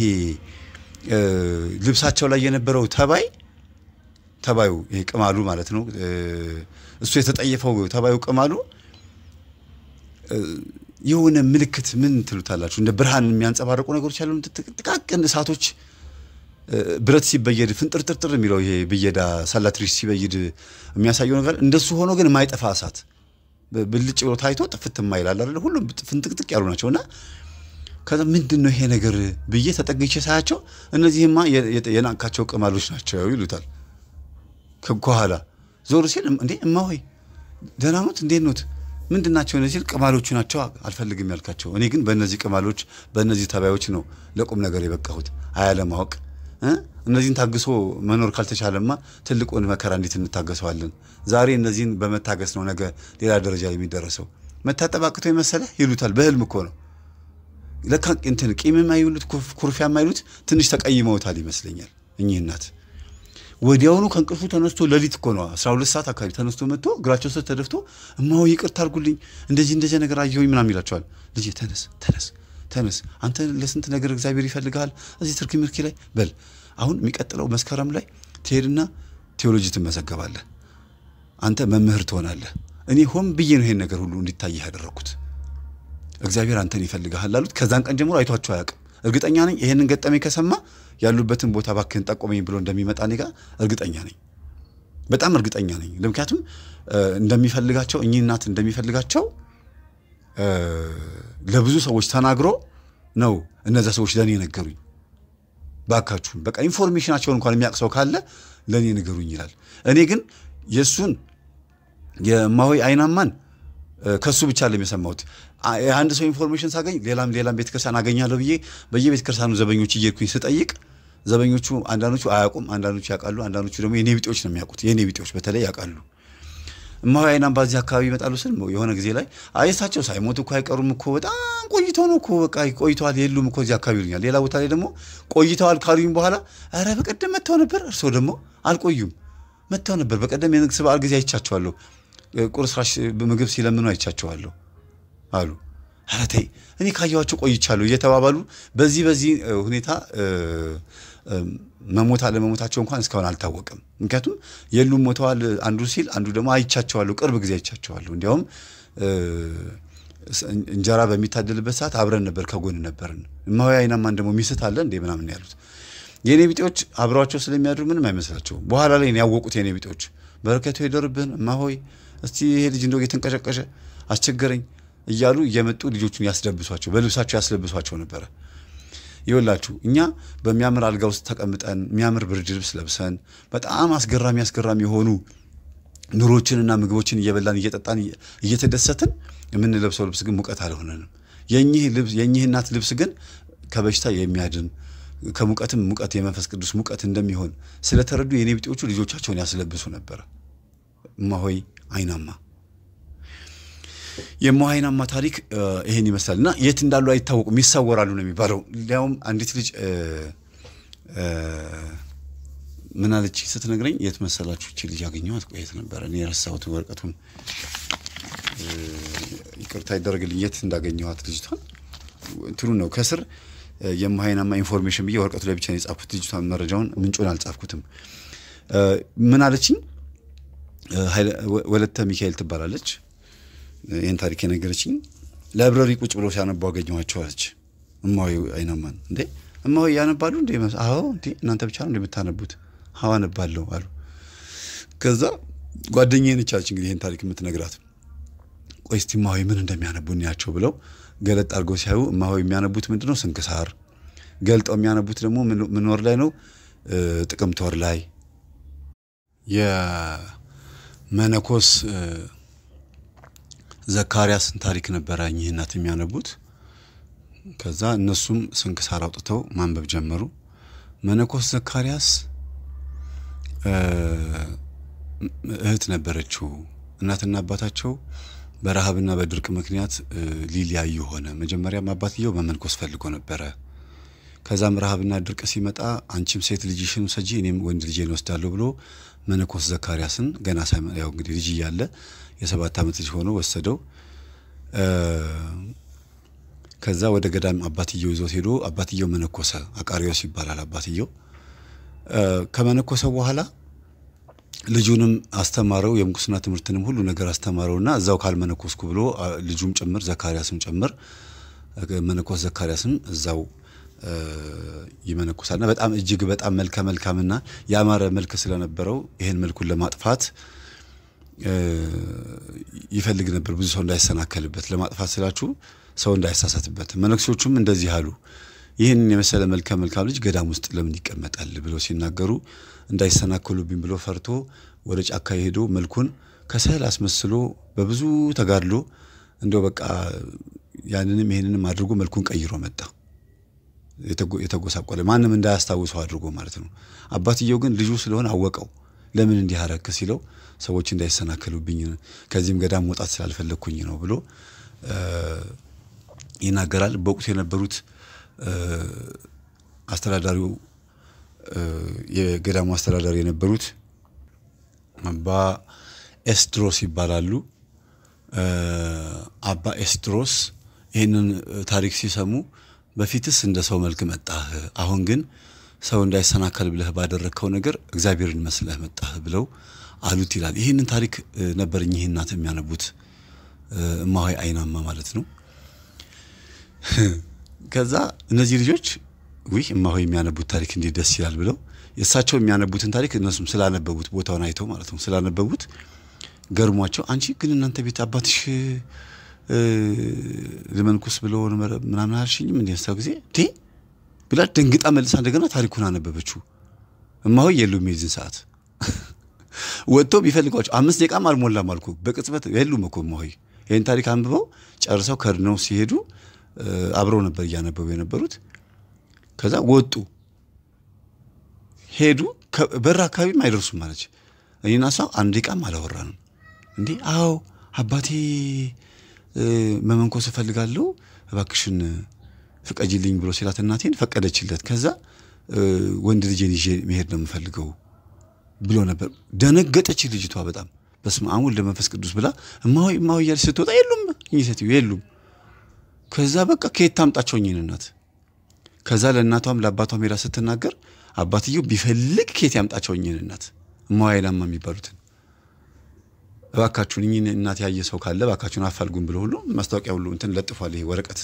ልብሳቸው ላይ የነበረው ተባይ ተባዩ ይሄ ቅማሉ ማለት ነው። እሱ የተጠየፈው ተባዩ ቅማሉ የሆነ ምልክት ምን ትሉታላችሁ? እንደ ብርሃን የሚያንጸባርቁ ነገሮች ያሉ ጥቃቅን እሳቶች ብረት ሲበየድ ፍንጥርጥርጥር የሚለው ይሄ ብየዳ ሳላትሪስ ሲበይድ የሚያሳየው ነገር እንደሱ ሆኖ ግን የማይጠፋ እሳት ብልጭ ብሎ ታይቶ ጥፍት የማይላል አይደል? ሁሉም ፍንጥቅጥቅ ያሉ ናቸው እና ከዛ ምንድን ነው ይሄ ነገር ብዬ ተጠግቼ ሳያቸው እነዚህማ የናቅካቸው ቅማሎች ናቸው ይሉታል። ከኋላ ዞር ሲል እንዴ እማሆይ ደህና ኖት? እንዴት ኖት? ምንድን ናቸው እነዚህ? ቅማሎቹ ናቸው አልፈልግም ያልካቸው። እኔ ግን በእነዚህ ቅማሎች በእነዚህ ተባዮች ነው ለቁም ነገር የበቃሁት። አያለማወቅ እነዚህን ታግሶ መኖር ካልተቻለማ ትልቁን መከራ እንዴት እንታገሰዋለን? ዛሬ እነዚህን በመታገስ ነው ነገ ሌላ ደረጃ የሚደረሰው። መታጠብ አቅቶ የመሰለ ይሉታል። በህልም እኮ ነው ለካ እንትን ቂም የማይሉት ኩርፊያ የማይሉት ትንሽ ተቀይመውታል ይመስለኛል እኚህ እናት። ወዲያውኑ ከእንቅልፉ ተነስቶ ሌሊት እኮ ነው 12 ሰዓት አካባቢ ተነስቶ መጥቶ እግራቸው ስር ተደፍቶ እማው ይቅርታ አድርጉልኝ እንደዚህ እንደዚህ ነገር አየሁኝ ምናምን ይላቸዋል። ልጄ ተነስ ተነስ ተነስ፣ አንተ ለስንት ነገር እግዚአብሔር ይፈልግሃል። እዚህ ትርኪ ምርኪ ላይ በል አሁን የሚቀጥለው መስከረም ላይ ትሄድና ቴዎሎጂ ትመዘገባለህ። አንተ መምህር ትሆናለህ። እኔ ሆን ብዬ ነው ይሄን ነገር ሁሉ እንዲታይህ ያደረግኩት። እግዚአብሔር አንተን ይፈልግሃል ላሉት ከዛን ቀን ጀምሮ አይቷቸው አያውቅም። እርግጠኛ ነኝ ይሄንን ገጠመኝ ከሰማ ያሉበትን ቦታ ባክህን ጠቆመኝ ብሎ እንደሚመጣ እኔ እርግጠኛ ነኝ፣ በጣም እርግጠኛ ነኝ። ምክንያቱም እንደሚፈልጋቸው እኚህ እናት እንደሚፈልጋቸው ለብዙ ሰዎች ተናግሮ ነው እነዛ ሰዎች ለእኔ ነገሩኝ። ባካችሁን በቃ ኢንፎርሜሽናቸውን እንኳን የሚያውቅ ሰው ካለ ለእኔ ንገሩኝ ይላል። እኔ ግን የእሱን የማሆይ አይናማን ከሱ ብቻ ለም የሰማሁት የአንድ ሰው ኢንፎርሜሽን ሳገኝ ሌላም ሌላም ቤተክርስቲያን አገኛለሁ ብዬ በየቤተክርስቲያኑ ዘበኞች እየሄድኩኝ ስጠይቅ ዘበኞቹ አንዳንዶቹ አያውቁም፣ አንዳንዶቹ ያውቃሉ፣ አንዳንዶቹ ደግሞ የኔ ቢጤዎች ነው የሚያውቁት። የኔ ቢጤዎች በተለይ ያውቃሉ። እማዊ አይናም በዚህ አካባቢ ይመጣሉ ስል የሆነ ጊዜ ላይ አይሳቸው ሳይሞቱ እኮ አይቀሩም እኮ በጣም ቆይተው ነው እኮ በቃ ቆይተዋል፣ የሉም እኮ እዚህ አካባቢ ይሉኛል። ሌላ ቦታ ላይ ደግሞ ቆይተዋል ካሉኝ በኋላ ኧረ በቀደም መጥተው ነበር፣ እርስዎ ደግሞ አልቆዩም መጥተው ነበር፣ በቀደም የንግስ በዓል ጊዜ አይቻቸዋለሁ፣ ቁርስራሽ ምግብ ሲለምኑ አይቻቸዋለሁ አሉ። ኧረ ተይ እኔ ካየኋቸው ቆይቻለሁ እየተባባሉ በዚህ በዚህ ሁኔታ መሞት አለመሞታቸው እንኳን እስካሁን አልታወቅም። ምክንያቱም የሉም ሞተዋል አንዱ ሲል አንዱ ደግሞ አይቻቸዋለሁ፣ ቅርብ ጊዜ አይቻቸዋለሁ። እንዲያውም እንጀራ በሚታደልበት ሰዓት አብረን ነበር፣ ከጎን ነበርን። እማዊ አይናማን ደግሞ ሚስት አለ እንዴ ምናምን ያሉት የእኔ ቢጤዎች አብረዋቸው ስለሚያድሩ ምንም አይመስላቸው። በኋላ ላይ ያወቁት የእኔ ቢጤዎች በረከቱ የደርብን እማሆይ፣ እስቲ ይሄ ልጅ እንደው እየተንቀሸቀሸ አስቸገረኝ እያሉ እየመጡ ልጆቹን ያስደብሷቸው በልብሳቸው ያስለብሷቸው ነበረ። ይወላችሁ እኛ በሚያምር አልጋ ውስጥ ተቀምጠን የሚያምር ብርድ ልብስ ለብሰን በጣም አስገራሚ አስገራሚ የሆኑ ኑሮችንና ምግቦችን እየበላን እየጠጣን እየተደሰትን የምንለብሰው ልብስ ግን ሙቀት አልሆነንም። የእኚህ የእኚህ እናት ልብስ ግን ከበሽታ የሚያድን ከሙቀትም ሙቀት የመንፈስ ቅዱስ ሙቀት እንደሚሆን ስለተረዱ የኔ ቢጤዎቹ ልጆቻቸውን ያስለብሱ ነበር። እማሆይ አይናማ የመዋይናማ ታሪክ ይሄን ይመስላል እና የት እንዳሉ አይታወቁም፣ ይሰወራሉ ነው የሚባለው። እንዲያውም አንዲት ልጅ ምን አለች ስትነግረኝ፣ የት መሰላችሁ ች ልጅ ያገኘኋት? የት ነበረ እኔ የረሳሁት ወረቀቱን፣ ይቅርታ ይደረግልኝ። የት እንዳገኘኋት ልጅቷን እንትኑ ነው ከስር የማይናማ ኢንፎርሜሽን ብዬ ወረቀቱ ላይ ብቻ ነው የጻፍኩት። ልጅቷን መረጃውን ምንጩን አልጻፍኩትም። ምን አለችኝ? ወለተ ሚካኤል ትባላለች። ይህን ታሪክ የነገረችኝ ላይብረሪ ቁጭ ብለው ሲያነቡ አገኘኋቸው አለች። እማዊ አይነማን እንዴ እማዊ እያነባሉ እንዴ? አዎ እንዴ እናንተ ብቻ ነው እንደምታነቡት? አዎ አነባለሁ አሉ። ከዛ ጓደኛ ነቻች እንግዲህ ይህን ታሪክ የምትነግራት ቆይ እስቲ እማዊ ምን እንደሚያነቡ እንያቸው ብለው ገለጥ አድርገው ሲያዩ እማዊ የሚያነቡት ምንድነው? ስንክሳር። ገልጠው የሚያነቡት ደግሞ ምን ወር ላይ ነው? ጥቅምት ወር ላይ የመነኮስ ዘካርያስን ታሪክ ነበረ እኚህ እናት የሚያነቡት። ከዛ እነሱም ስንክሳር አውጥተው ማንበብ ጀመሩ። መነኮስ ዘካርያስ እህት ነበረችው። እናትና አባታቸው በረሃብና በድርቅ ምክንያት ሊለያዩ ሆነ። መጀመሪያም አባትየው መመንኮስ ፈልጎ ነበረ። ከዛም ረሃብና ድርቅ ሲመጣ አንቺም ሴት ልጅሽን ውሰጂ፣ እኔም ወንድ ልጄን ወስዳለሁ ብሎ መነኮስ ዘካርያስን ገና ያው እንግዲህ ልጅ እያለ የሰባት ዓመት ልጅ ሆኖ ወሰደው። ከዛ ወደ ገዳም አባትየው ይዞት ሄዶ አባትየው መነኮሰ። አቃሪዎስ ይባላል አባትየው። ከመነኮሰ በኋላ ልጁንም አስተማረው፣ የምንኩስና ትምህርትንም ሁሉ ነገር አስተማረውና እዛው ካልመነኮስኩ ብሎ ልጁም ጭምር ዘካርያስም ጭምር መነኮስ ዘካርያስም እዛው ይመነኩሳል እና በጣም እጅግ በጣም መልከ መልካምና ያማረ መልክ ስለነበረው ይህን መልኩን ለማጥፋት ይፈልግ ነበር፣ ብዙ ሰው እንዳይሰናከልበት። ለማጥፋት ስላችሁ ሰው እንዳይሳሳትበት። መነኩሴዎቹም እንደዚህ አሉ፣ ይህን የመሰለ መልከ መልካም ልጅ ገዳም ውስጥ ለምን ይቀመጣል ብለው ሲናገሩ እንዳይሰናከሉብኝ ብሎ ፈርቶ ወደ ጫካ ሄዶ መልኩን ከስዕል አስመስሎ በብዙ ተጋድሎ እንደው በቃ ያንንም ይህንንም አድርጎ መልኩን ቀይሮ መጣ። የተጎሳቆለ ማንም እንዳያስታውሰው አድርጎ ማለት ነው። አባትየው ግን ልጁ ስለሆነ አወቀው። ለምን እንዲህ አረክ ሲለው ሰዎች እንዳይሰናከሉብኝ ከዚህም ገዳም መውጣት ስላልፈለግኩኝ ነው ብሎ ይናገራል። በወቅቱ የነበሩት አስተዳዳሪው የገዳሙ አስተዳዳሪ የነበሩት አባ ኤስድሮስ ይባላሉ። አባ ኤስድሮስ ይህንን ታሪክ ሲሰሙ በፊትስ እንደ ሰው መልክ መጣህ፣ አሁን ግን ሰው እንዳይሰናከል ብለህ ባደረግከው ነገር እግዚአብሔርን መስለህ መጣህ ብለው አሉት ይላል። ይህንን ታሪክ ነበር እኚህ እናት የሚያነቡት እማሆይ አይናማ ማለት ነው። ከዛ እነዚህ ልጆች ውይ እማሆይ የሚያነቡት ታሪክ እንዴት ደስ ይላል ብለው የእሳቸው የሚያነቡትን ታሪክ እነሱም ስላነበቡት ቦታውን አይተው ማለት ነው ስላነበቡት ገርሟቸው አንቺ ግን እናንተ ቤት አባትሽ ልመንኩስ ብሎ ምናምን አልሽኝም እንዲ ያሳ ጊዜ ቴ ብላ ደንግጣ መልሳ እንደገና ታሪኩን አነበበችው። እማሆይ የሉም የዚህን ሰዓት ወጥቶ ቢፈልጓቸው አምስት ደቂቃም አልሞላም አልኩ። በቅጽበት የሉም እኮ እማሆይ። ይህን ታሪክ አንብበው ጨርሰው ከድነው ሲሄዱ አብረው ነበር እያነበቡ የነበሩት። ከዛ ወጡ ሄዱ። በር አካባቢም አይደርሱም ማለች። እኔና እሷ አንድ ደቂቃም አላወራንም። እንዴ አዎ አባቴ መመንኮስ እፈልጋለሁ እባክሽን ፍቀጅልኝ ብሎ ሲላት እናቴን ፈቀደችለት። ከዛ ወንድ ልጄን ይዤ መሄድ ነው የምፈልገው ብሎ ነበር። ደነገጠች ልጅቷ በጣም በስመ አብ ወወልድ ወመንፈስ ቅዱስ ብላ እማሆይ እማሆይ እያለች ስትወጣ የሉም እኚህ ሴትዮ የሉም። ከዛ በቃ ከየት ታምጣቸው እኚህን እናት። ከዛ ለእናቷም ለአባቷም ሄዳ ስትናገር አባትየው ቢፈልግ ከየት ያምጣቸው እኚህን እናት እማሆይ አይላማ የሚባሉትን እባካችሁን እኚህን እናት ያየ ሰው ካለ እባካችሁን አፋልጉን ብሎ ሁሉ ማስታወቂያ ሁሉ እንትን ለጥፏል። ይሄ ወረቀት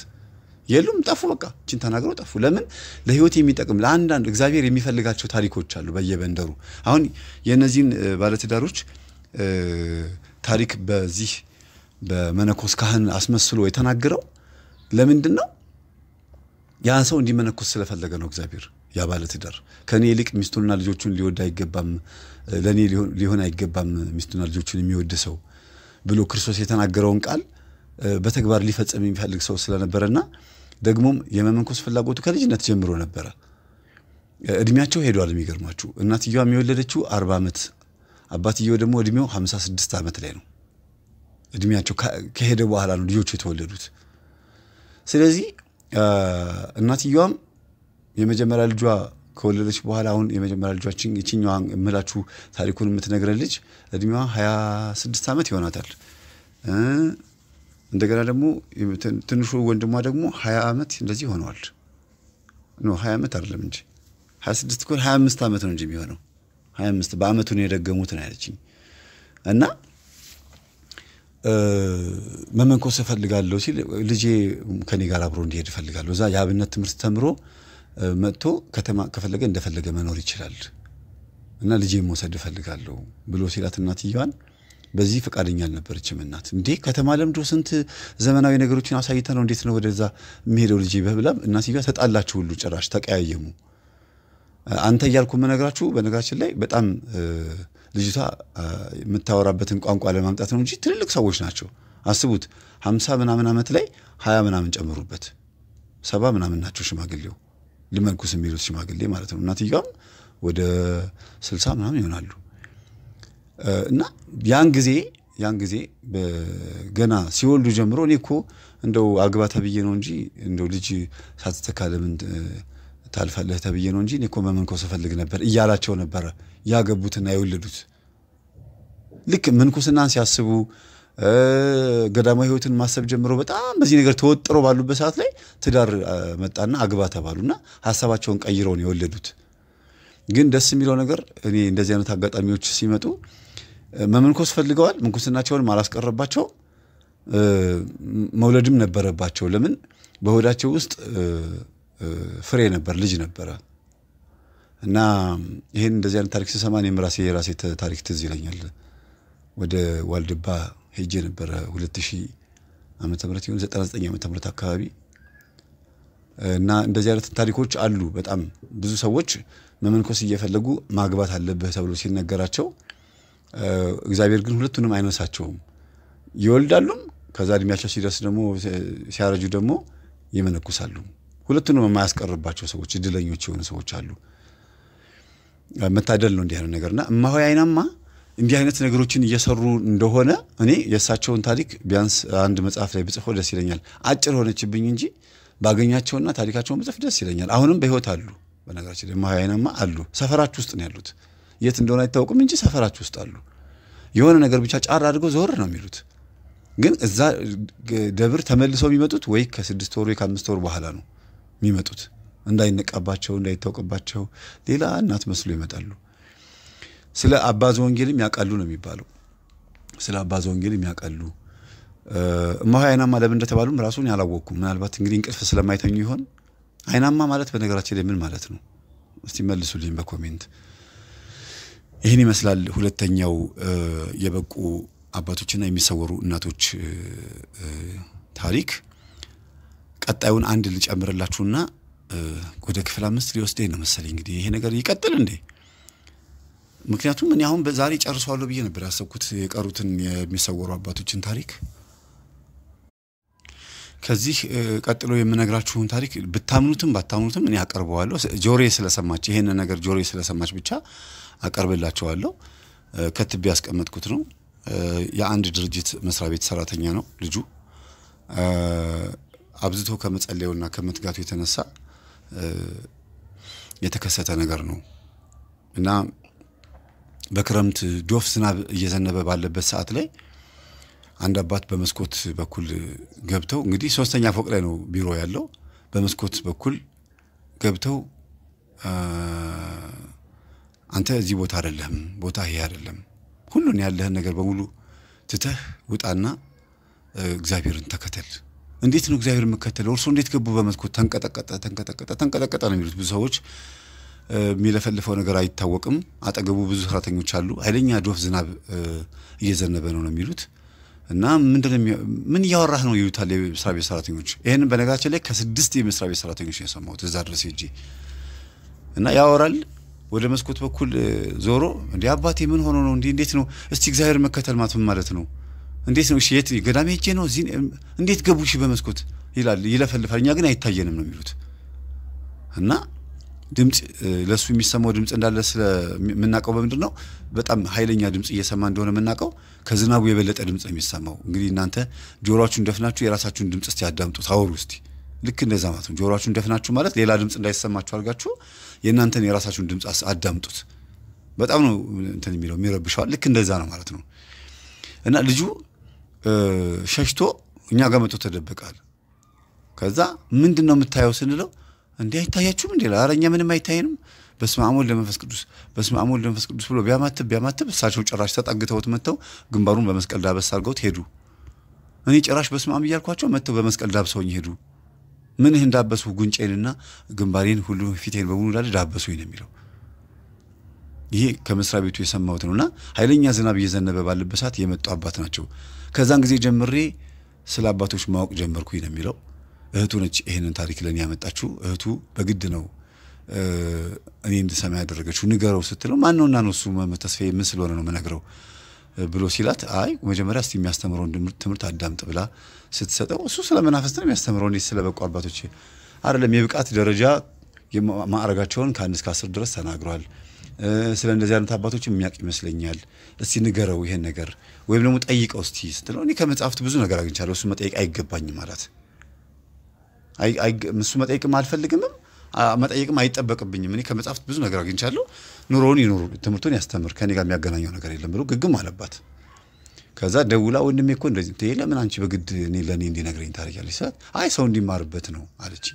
የሉም ጠፉ። በቃ እችን ተናግረው ጠፉ። ለምን ለህይወት የሚጠቅም ለአንዳንድ እግዚአብሔር የሚፈልጋቸው ታሪኮች አሉ በየበንደሩ። አሁን የእነዚህን ባለትዳሮች ታሪክ በዚህ በመነኮስ ካህን አስመስሎ የተናገረው ለምንድን ነው? ያ ሰው እንዲመነኮስ ስለፈለገ ነው እግዚአብሔር ያ ባለትዳር ከእኔ ይልቅ ሚስቱንና ልጆቹን ሊወድ አይገባም፣ ለእኔ ሊሆን አይገባም ሚስቱና ልጆቹን የሚወድ ሰው ብሎ ክርስቶስ የተናገረውን ቃል በተግባር ሊፈጸም የሚፈልግ ሰው ስለነበረና ደግሞም የመመንኮስ ፍላጎቱ ከልጅነት ጀምሮ ነበረ። እድሜያቸው ሄዷል። የሚገርማችሁ እናትየዋ የወለደችው አርባ ዓመት አባትየው ደግሞ እድሜው ሃምሳ ስድስት ዓመት ላይ ነው። እድሜያቸው ከሄደ በኋላ ነው ልጆቹ የተወለዱት። ስለዚህ እናትየዋም የመጀመሪያ ልጇ ከወለደች በኋላ አሁን የመጀመሪያ ልጇችን የችኛዋ የምላችሁ ታሪኩን የምትነግረን ልጅ እድሜዋ ሀያ ስድስት ዓመት ይሆናታል። እንደገና ደግሞ ትንሹ ወንድሟ ደግሞ ሀያ ዓመት እንደዚህ ሆነዋል። ኖ ሀያ ዓመት አይደለም እንጂ ሀያ ስድስት እኮ ሀያ አምስት ዓመት ነው እንጂ የሚሆነው ሀያ አምስት በአመቱ ነው የደገሙት ነው ያለችኝ እና መመንኮስ እፈልጋለሁ ሲል ልጄ ከኔ ጋር አብሮ እንዲሄድ እፈልጋለሁ እዛ የአብነት ትምህርት ተምሮ መጥቶ ከተማ ከፈለገ እንደፈለገ መኖር ይችላል እና ልጄ መውሰድ እፈልጋለሁ ብሎ ሲላት እናትየዋን በዚህ ፈቃደኛ አልነበረችም። እናት እንዴ ከተማ ለምዶ ስንት ዘመናዊ ነገሮችን አሳይተ ነው እንዴት ነው ወደዛ የሚሄደው ልጄ በብላም እናትየዋ ተጣላችሁ ሁሉ ጭራሽ ተቀያየሙ። አንተ እያልኩ የምነግራችሁ በነገራችን ላይ በጣም ልጅቷ የምታወራበትን ቋንቋ ለማምጣት ነው እንጂ ትልልቅ ሰዎች ናቸው። አስቡት ሀምሳ ምናምን ዓመት ላይ ሀያ ምናምን ጨምሩበት ሰባ ምናምን ናቸው ሽማግሌው ልመንኩስ የሚሉት ሽማግሌ ማለት ነው። እናትየዋም ወደ ስልሳ ምናምን ይሆናሉ እና ያን ጊዜ ያን ጊዜ ገና ሲወልዱ ጀምሮ እኔ እኮ እንደው አግባ ተብዬ ነው እንጂ እንደው ልጅ ሳትተካ ለምን ታልፋለህ ተብዬ ነው እንጂ እኔ እኮ መመንኮስ እፈልግ ነበር እያላቸው ነበረ ያገቡትና የወለዱት ልክ ምንኩስናን ሲያስቡ ገዳማዊ ህይወትን ማሰብ ጀምሮ በጣም በዚህ ነገር ተወጥሮ ባሉበት ሰዓት ላይ ትዳር መጣና አግባ ተባሉና ሀሳባቸውን ቀይረውን የወለዱት። ግን ደስ የሚለው ነገር እኔ እንደዚህ አይነት አጋጣሚዎች ሲመጡ መመንኮስ ፈልገዋል። ምንኩስናቸውን አላስቀረባቸው መውለድም ነበረባቸው። ለምን በሆዳቸው ውስጥ ፍሬ ነበር፣ ልጅ ነበረ። እና ይህን እንደዚህ አይነት ታሪክ ስሰማ እኔም ራሴ የራሴ ታሪክ ትዝ ይለኛል። ወደ ዋልድባ ሄጄ ነበረ 2000 ሺህ ዓመተ ምህረት ይሁን ዓመተ ምህረት አካባቢ እና እንደዚህ አይነት ታሪኮች አሉ። በጣም ብዙ ሰዎች መመንኮስ እየፈለጉ ማግባት አለብህ ተብሎ ሲነገራቸው እግዚአብሔር ግን ሁለቱንም አይነሳቸውም። ይወልዳሉም፣ ከዛ እድሜያቸው ሲደርስ ደግሞ ሲያረጁ ደግሞ ይመነኩሳሉ። ሁለቱንም የማያስቀርባቸው ሰዎች እድለኞች የሆኑ ሰዎች አሉ። መታደል ነው እንዲህ ያለ ነገርና እማሆይ አይናማ እንዲህ አይነት ነገሮችን እየሰሩ እንደሆነ እኔ የእሳቸውን ታሪክ ቢያንስ አንድ መጽሐፍ ላይ ብጽፎ ደስ ይለኛል። አጭር ሆነችብኝ እንጂ ባገኛቸውና ታሪካቸውን ብጽፍ ደስ ይለኛል። አሁንም በህይወት አሉ። በነገራችን ደግሞ ሀይናማ አሉ። ሰፈራችሁ ውስጥ ነው ያሉት። የት እንደሆነ አይታወቅም እንጂ ሰፈራችሁ ውስጥ አሉ። የሆነ ነገር ብቻ ጫር አድርገው ዘወር ነው የሚሉት። ግን እዛ ደብር ተመልሰው የሚመጡት ወይ ከስድስት ወር ወይ ከአምስት ወር በኋላ ነው የሚመጡት። እንዳይነቃባቸው፣ እንዳይታወቅባቸው ሌላ እናት መስሎ ይመጣሉ። ስለ አባዝ ወንጌልም ያውቃሉ ነው የሚባለው። ስለ አባዝ ወንጌልም ያውቃሉ። እማሆይ አይናማ ለምን እንደተባሉም ራሱን ያላወቅኩም። ምናልባት እንግዲህ እንቅልፍ ስለማይተኙ ይሆን። አይናማ ማለት በነገራችን ላይ ምን ማለት ነው? እስቲ መልሱልኝ በኮሜንት። ይህን ይመስላል ሁለተኛው የበቁ አባቶችና የሚሰወሩ እናቶች ታሪክ። ቀጣዩን አንድ ልጨምርላችሁና ወደ ክፍል አምስት ሊወስደኝ ነው መሰለኝ። እንግዲህ ይሄ ነገር ይቀጥል እንዴ? ምክንያቱም እኔ አሁን ዛሬ ጨርሰዋለሁ ብዬ ነበር ያሰብኩት የቀሩትን የሚሰወሩ አባቶችን ታሪክ። ከዚህ ቀጥሎ የምነግራችሁን ታሪክ ብታምኑትም ባታምኑትም እኔ አቀርበዋለሁ። ጆሬ ስለሰማች ይሄን ነገር ጆሬ ስለሰማች ብቻ አቀርብላችኋለሁ። ከትቤ ያስቀመጥኩት ነው። የአንድ ድርጅት መስሪያ ቤት ሰራተኛ ነው ልጁ። አብዝቶ ከመጸለዩና ከመትጋቱ የተነሳ የተከሰተ ነገር ነው እና በክረምት ዶፍ ዝናብ እየዘነበ ባለበት ሰዓት ላይ አንድ አባት በመስኮት በኩል ገብተው እንግዲህ ሶስተኛ ፎቅ ላይ ነው ቢሮ ያለው። በመስኮት በኩል ገብተው አንተ እዚህ ቦታ አይደለህም፣ ቦታ ይሄ አይደለም፣ ሁሉን ያለህን ነገር በሙሉ ትተህ ውጣና እግዚአብሔርን ተከተል። እንዴት ነው እግዚአብሔር የምከተለው? እርሱ እንዴት ገቡ? በመስኮት ተንቀጠቀጠ፣ ተንቀጠቀጠ፣ ተንቀጠቀጠ ነው የሚሉት ብዙ ሰዎች የሚለፈልፈው ነገር አይታወቅም። አጠገቡ ብዙ ሰራተኞች አሉ። ኃይለኛ ዶፍ ዝናብ እየዘነበ ነው ነው የሚሉት እና ምን እያወራህ ነው ይሉታል የመስሪያ ቤት ሰራተኞች። ይህን በነገራችን ላይ ከስድስት የመስሪያ ቤት ሰራተኞች ነው የሰማሁት እዛ ድረስ ሄጄ እና ያወራል ወደ መስኮት በኩል ዞሮ እንዴ አባቴ ምን ሆኖ ነው እንዴ እንዴት ነው እስቲ እግዚአብሔር መከተል ማትም ማለት ነው እንዴት ነው የት ገዳሜ ሄጄ ነው እዚህ እንዴት ገቡ እሺ በመስኮት ይላል ይለፈልፋል እኛ ግን አይታየንም ነው የሚሉት እና ድምፅ ለእሱ የሚሰማው ድምፅ እንዳለ ስለምናውቀው በምንድን ነው? በጣም ኃይለኛ ድምፅ እየሰማ እንደሆነ የምናውቀው ከዝናቡ የበለጠ ድምፅ ነው የሚሰማው። እንግዲህ እናንተ ጆሮችሁን ደፍናችሁ የራሳችሁን ድምፅ እስቲ ያዳምጡ፣ ታወሩ እስቲ። ልክ እንደዛ ማለት ነው። ጆሮችሁን ደፍናችሁ ማለት ሌላ ድምፅ እንዳይሰማችሁ አድርጋችሁ የእናንተን የራሳችሁን ድምፅ አዳምጡት። በጣም ነው እንትን የሚለው የሚረብሸዋል። ልክ እንደዛ ነው ማለት ነው። እና ልጁ ሸሽቶ እኛ ጋር መጥቶ ከዛ ምንድን ነው የምታየው ስንለው እንዲህ አይታያችሁም እንዴ? ኧረ እኛ ምንም አይታይንም። በስመ አብ ወወልድ ወመንፈስ ቅዱስ በስመ አብ ወወልድ ወመንፈስ ቅዱስ ብሎ ቢያማትብ ቢያማትብ እሳቸው ጭራሽ ተጠግተውት መጥተው ግንባሩን በመስቀል ዳበስ አድርገውት ሄዱ። እኔ ጭራሽ በስመ አብ እያልኳቸው መጥተው በመስቀል ዳብሰውኝ ሄዱ። ምን ይህን ዳበሱ? ጉንጬንና ግንባሬን ሁሉ ፊቴን በሙሉ ላለ ዳበሱኝ ነው የሚለው። ይሄ ከመስሪያ ቤቱ የሰማሁት ነውና ኃይለኛ ዝናብ እየዘነበ ባለበት ሰዓት የመጡ አባት ናቸው። ከዛን ጊዜ ጀምሬ ስለ አባቶች ማወቅ ጀመርኩኝ ነው የሚለው እህቱ ነች ይሄንን ታሪክ ለእኔ ያመጣችው። እህቱ በግድ ነው እኔ እንድሰማ ያደረገችው። ንገረው ስትለው ማን ነውና ነው እሱ ተስፋዬ ምን ስለሆነ ነው የምነግረው ብሎ ሲላት፣ አይ መጀመሪያ እስቲ የሚያስተምረውን ትምህርት አዳምጥ ብላ ስትሰጠው እሱ ስለ መናፍስት ነው የሚያስተምረው እንዴት ስለ በጎ አባቶች አይደለም። የብቃት ደረጃ ማዕረጋቸውን ከአንድ እስከ አስር ድረስ ተናግሯል። ስለ እንደዚህ አይነት አባቶች የሚያውቅ ይመስለኛል። እስቲ ንገረው ይሄን ነገር ወይም ደግሞ ጠይቀው እስቲ ስትለው እኔ ከመጽሐፍት ብዙ ነገር አግኝቻለሁ፣ እሱ መጠየቅ አይገባኝም ማለት እሱ መጠየቅም አልፈልግምም መጠየቅም አይጠበቅብኝም። እኔ ከመጽሐፍት ብዙ ነገር አግኝቻለሁ። ኑሮውን ይኑሩ፣ ትምህርቱን ያስተምር፣ ከኔ ጋር የሚያገናኘው ነገር የለም ብሎ ግግም አለባት። ከዛ ደውላ ወንድሜ እኮ እንደዚህ ለምን አንቺ በግድ ለእኔ እንዲነግረኝ ታደርጊያለሽ? ሰት አይ ሰው እንዲማርበት ነው አለች።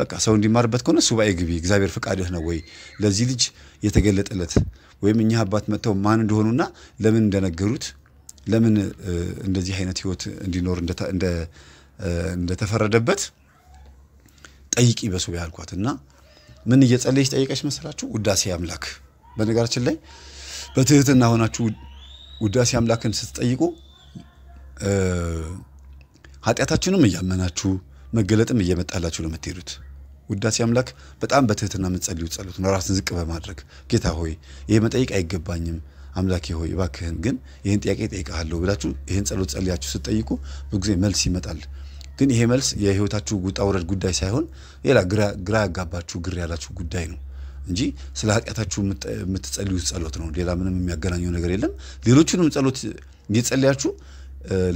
በቃ ሰው እንዲማርበት ከሆነ ሱባኤ ግቢ፣ እግዚአብሔር ፈቃድህ ነው ወይ ለዚህ ልጅ የተገለጠለት ወይም እኚህ አባት መጥተው ማን እንደሆኑና ለምን እንደነገሩት ለምን እንደዚህ አይነት ህይወት እንዲኖር እንደተፈረደበት ጠይቂ በሱባኤ ያልኳት እና ምን እየጸለየች ጠይቀች መሰላችሁ? ውዳሴ አምላክ። በነገራችን ላይ በትህትና ሆናችሁ ውዳሴ አምላክን ስትጠይቁ ኃጢአታችንም እያመናችሁ መገለጥም እየመጣላችሁ ነው የምትሄዱት። ውዳሴ አምላክ በጣም በትህትና የምትጸልዩት ጸሎት ነው፣ ራስን ዝቅ በማድረግ ጌታ ሆይ ይሄ መጠይቅ አይገባኝም፣ አምላኬ ሆይ እባክህን ግን ይህን ጥያቄ እጠይቅሃለሁ ብላችሁ ይህን ጸሎት ጸልያችሁ ስትጠይቁ ብዙ ጊዜ መልስ ይመጣል። ግን ይሄ መልስ የህይወታችሁ ውጣ ውረድ ጉዳይ ሳይሆን ሌላ ግራ ያጋባችሁ ግር ያላችሁ ጉዳይ ነው እንጂ ስለ ኃጢአታችሁ የምትጸልዩት ጸሎት ነው። ሌላ ምንም የሚያገናኘው ነገር የለም። ሌሎችንም ጸሎት እየጸለያችሁ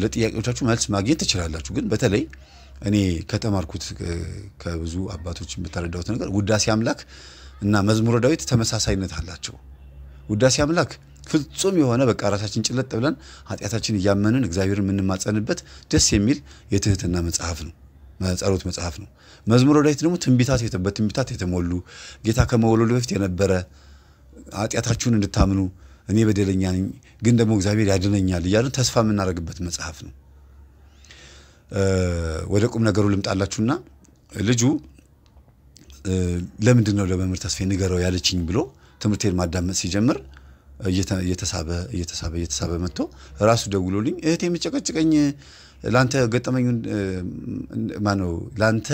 ለጥያቄዎቻችሁ መልስ ማግኘት ትችላላችሁ። ግን በተለይ እኔ ከተማርኩት ከብዙ አባቶች የምተረዳሁት ነገር ውዳሴ አምላክ እና መዝሙረ ዳዊት ተመሳሳይነት አላቸው። ውዳሴ አምላክ ፍጹም የሆነ በቃ ራሳችን ጭለጥ ብለን ኃጢአታችን እያመንን እግዚአብሔርን የምንማጸንበት ደስ የሚል የትህትና መጽሐፍ ነው፣ ጸሎት መጽሐፍ ነው። መዝሙረ ዳዊት ደግሞ ትንቢታት በትንቢታት የተሞሉ ጌታ ከመወለዱ በፊት የነበረ ኃጢአታችሁን እንድታምኑ እኔ በደለኛ ነኝ፣ ግን ደግሞ እግዚአብሔር ያድነኛል እያለን ተስፋ የምናደርግበት መጽሐፍ ነው። ወደ ቁም ነገሩ ልምጣላችሁና ልጁ ለምንድን ነው ለመምህር ተስፋዬ ንገረው ያለችኝ ብሎ ትምህርቴን ማዳመጥ ሲጀምር እየተሳበ እየተሳበ እየተሳበ መጥቶ ራሱ ደውሎልኝ እህቴ የምጨቀጭቀኝ ላንተ ገጠመኙን ማነው ለአንተ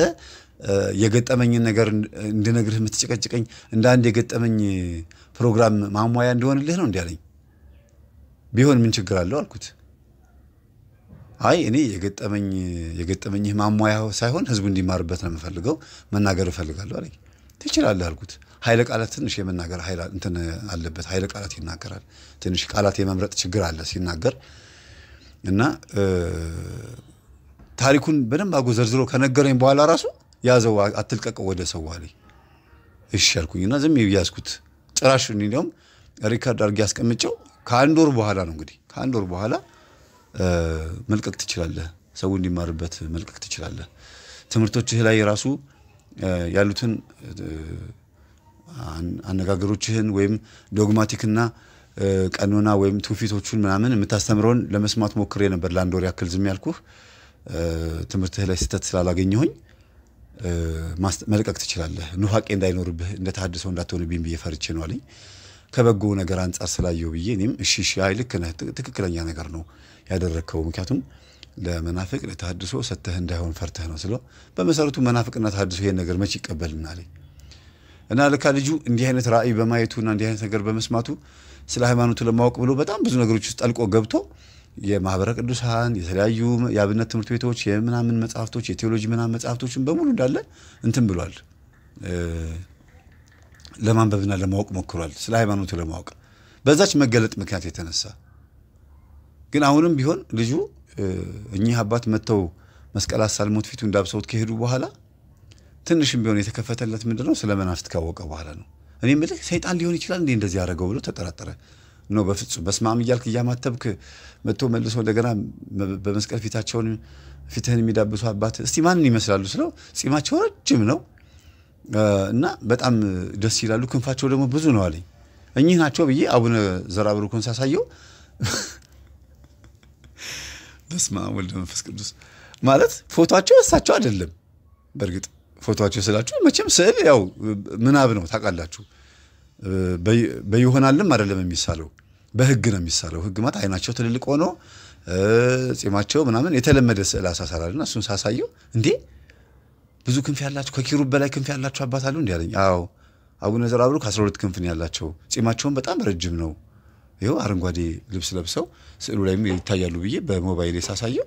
የገጠመኝን ነገር እንድነግርህ የምትጨቀጭቀኝ እንደ አንድ የገጠመኝ ፕሮግራም ማሟያ እንደሆንልህ ነው እንዲያለኝ። ቢሆን ምን ችግር አለው አልኩት። አይ እኔ የገጠመኝ የገጠመኝህ ማሟያ ሳይሆን ህዝቡ እንዲማርበት ነው የምፈልገው መናገር እፈልጋለሁ አለኝ። ትችላለህ አልኩት። ኃይለ ቃላት ትንሽ የመናገር እንትን አለበት። ኃይለ ቃላት ይናገራል። ትንሽ ቃላት የመምረጥ ችግር አለ ሲናገር እና ታሪኩን በደንብ አጎ ዘርዝሮ ከነገረኝ በኋላ ራሱ ያዘው አትልቀቀው ወደ ሰው አለኝ። እሺ እና ዝም ያዝኩት። ጭራሽ እንዲያውም ሪካርድ አድርጌ ያስቀምጨው ከአንድ ወር በኋላ ነው እንግዲህ ከአንድ ወር በኋላ መልቀቅ ትችላለህ፣ ሰው እንዲማርበት መልቀቅ ትችላለህ። ትምህርቶችህ ላይ ራሱ ያሉትን አነጋገሮችህን ወይም ዶግማቲክና ቀኖና ወይም ትውፊቶቹን ምናምን የምታስተምረውን ለመስማት ሞክሬ ነበር። ለአንድ ወር ያክል ዝም ያልኩህ ትምህርትህ ላይ ስህተት ስላላገኘሁኝ መልቀቅ ትችላለህ፣ ኑፋቄ እንዳይኖርብህ እንደ ተሐድሶ እንዳትሆንብኝ ብዬ ፈርቼ ነው አለኝ። ከበጎ ነገር አንጻር ስላየው ብዬ እኔም እሺ እሺ፣ አይ ልክ ነህ፣ ትክክለኛ ነገር ነው ያደረግከው፣ ምክንያቱም ለመናፍቅ ለተሐድሶ ሰተህ እንዳይሆን ፈርተህ ነው ስለው፣ በመሰረቱ መናፍቅና ተሐድሶ ይሄን ነገር መች ይቀበልና አለኝ እና ልካ ልጁ እንዲህ አይነት ራእይ በማየቱና እንዲህ አይነት ነገር በመስማቱ ስለ ሃይማኖቱ ለማወቅ ብሎ በጣም ብዙ ነገሮች ውስጥ ጠልቆ ገብቶ የማህበረ ቅዱሳን የተለያዩ የአብነት ትምህርት ቤቶች የምናምን መጽሐፍቶች የቴዎሎጂ ምናምን መጽሐፍቶችን በሙሉ እንዳለ እንትን ብሏል ለማንበብና ለማወቅ ሞክሯል። ስለ ሃይማኖቱ ለማወቅ በዛች መገለጥ ምክንያት የተነሳ ግን አሁንም ቢሆን ልጁ እኚህ አባት መጥተው መስቀል አሳልሞት ፊቱ እንዳብሰውት ከሄዱ በኋላ ትንሽም ቢሆን የተከፈተለት ምንድን ነው ስለ መናፍስት ካወቀ በኋላ ነው። እኔ የምልህ ሰይጣን ሊሆን ይችላል እንዴ እንደዚህ ያደረገው ብሎ ተጠራጠረ። ኖ በፍጹም በስማም እያልክ እያማተብክ መጥቶ መልሶ እንደገና በመስቀል ፊታቸውን ፊትህን የሚዳብሱ አባት እስቲ ማንን ይመስላሉ ስለው ጺማቸው ረጅም ነው እና በጣም ደስ ይላሉ፣ ክንፋቸው ደግሞ ብዙ ነው አለኝ። እኚህ ናቸው ብዬ አቡነ ዘራብሩ ሳሳየው በስመ አብ ወልድ መንፈስ ቅዱስ ማለት ፎቷቸው እሳቸው አይደለም በእርግጥ ፎቶቸው ስላችሁ መቼም ስዕል ያው ምናብ ነው ታውቃላችሁ። በይሆናልም አይደለም የሚሳለው በህግ ነው የሚሳለው። ህግ ማለት አይናቸው ትልልቅ ሆኖ ጺማቸው ምናምን የተለመደ ስዕል አሳሳላል እና እሱን ሳሳየው እንዴ ብዙ ክንፍ ያላቸው ከኪሩብ በላይ ክንፍ ያላቸው አባት አሉ እንዲህ አለኝ። አዎ አቡነ ዘርዓ ብሩክ አስራ ሁለት ክንፍን ያላቸው። ጺማቸውን በጣም ረጅም ነው። ይኸው አረንጓዴ ልብስ ለብሰው ስዕሉ ላይ ይታያሉ ብዬ በሞባይል ሳሳየው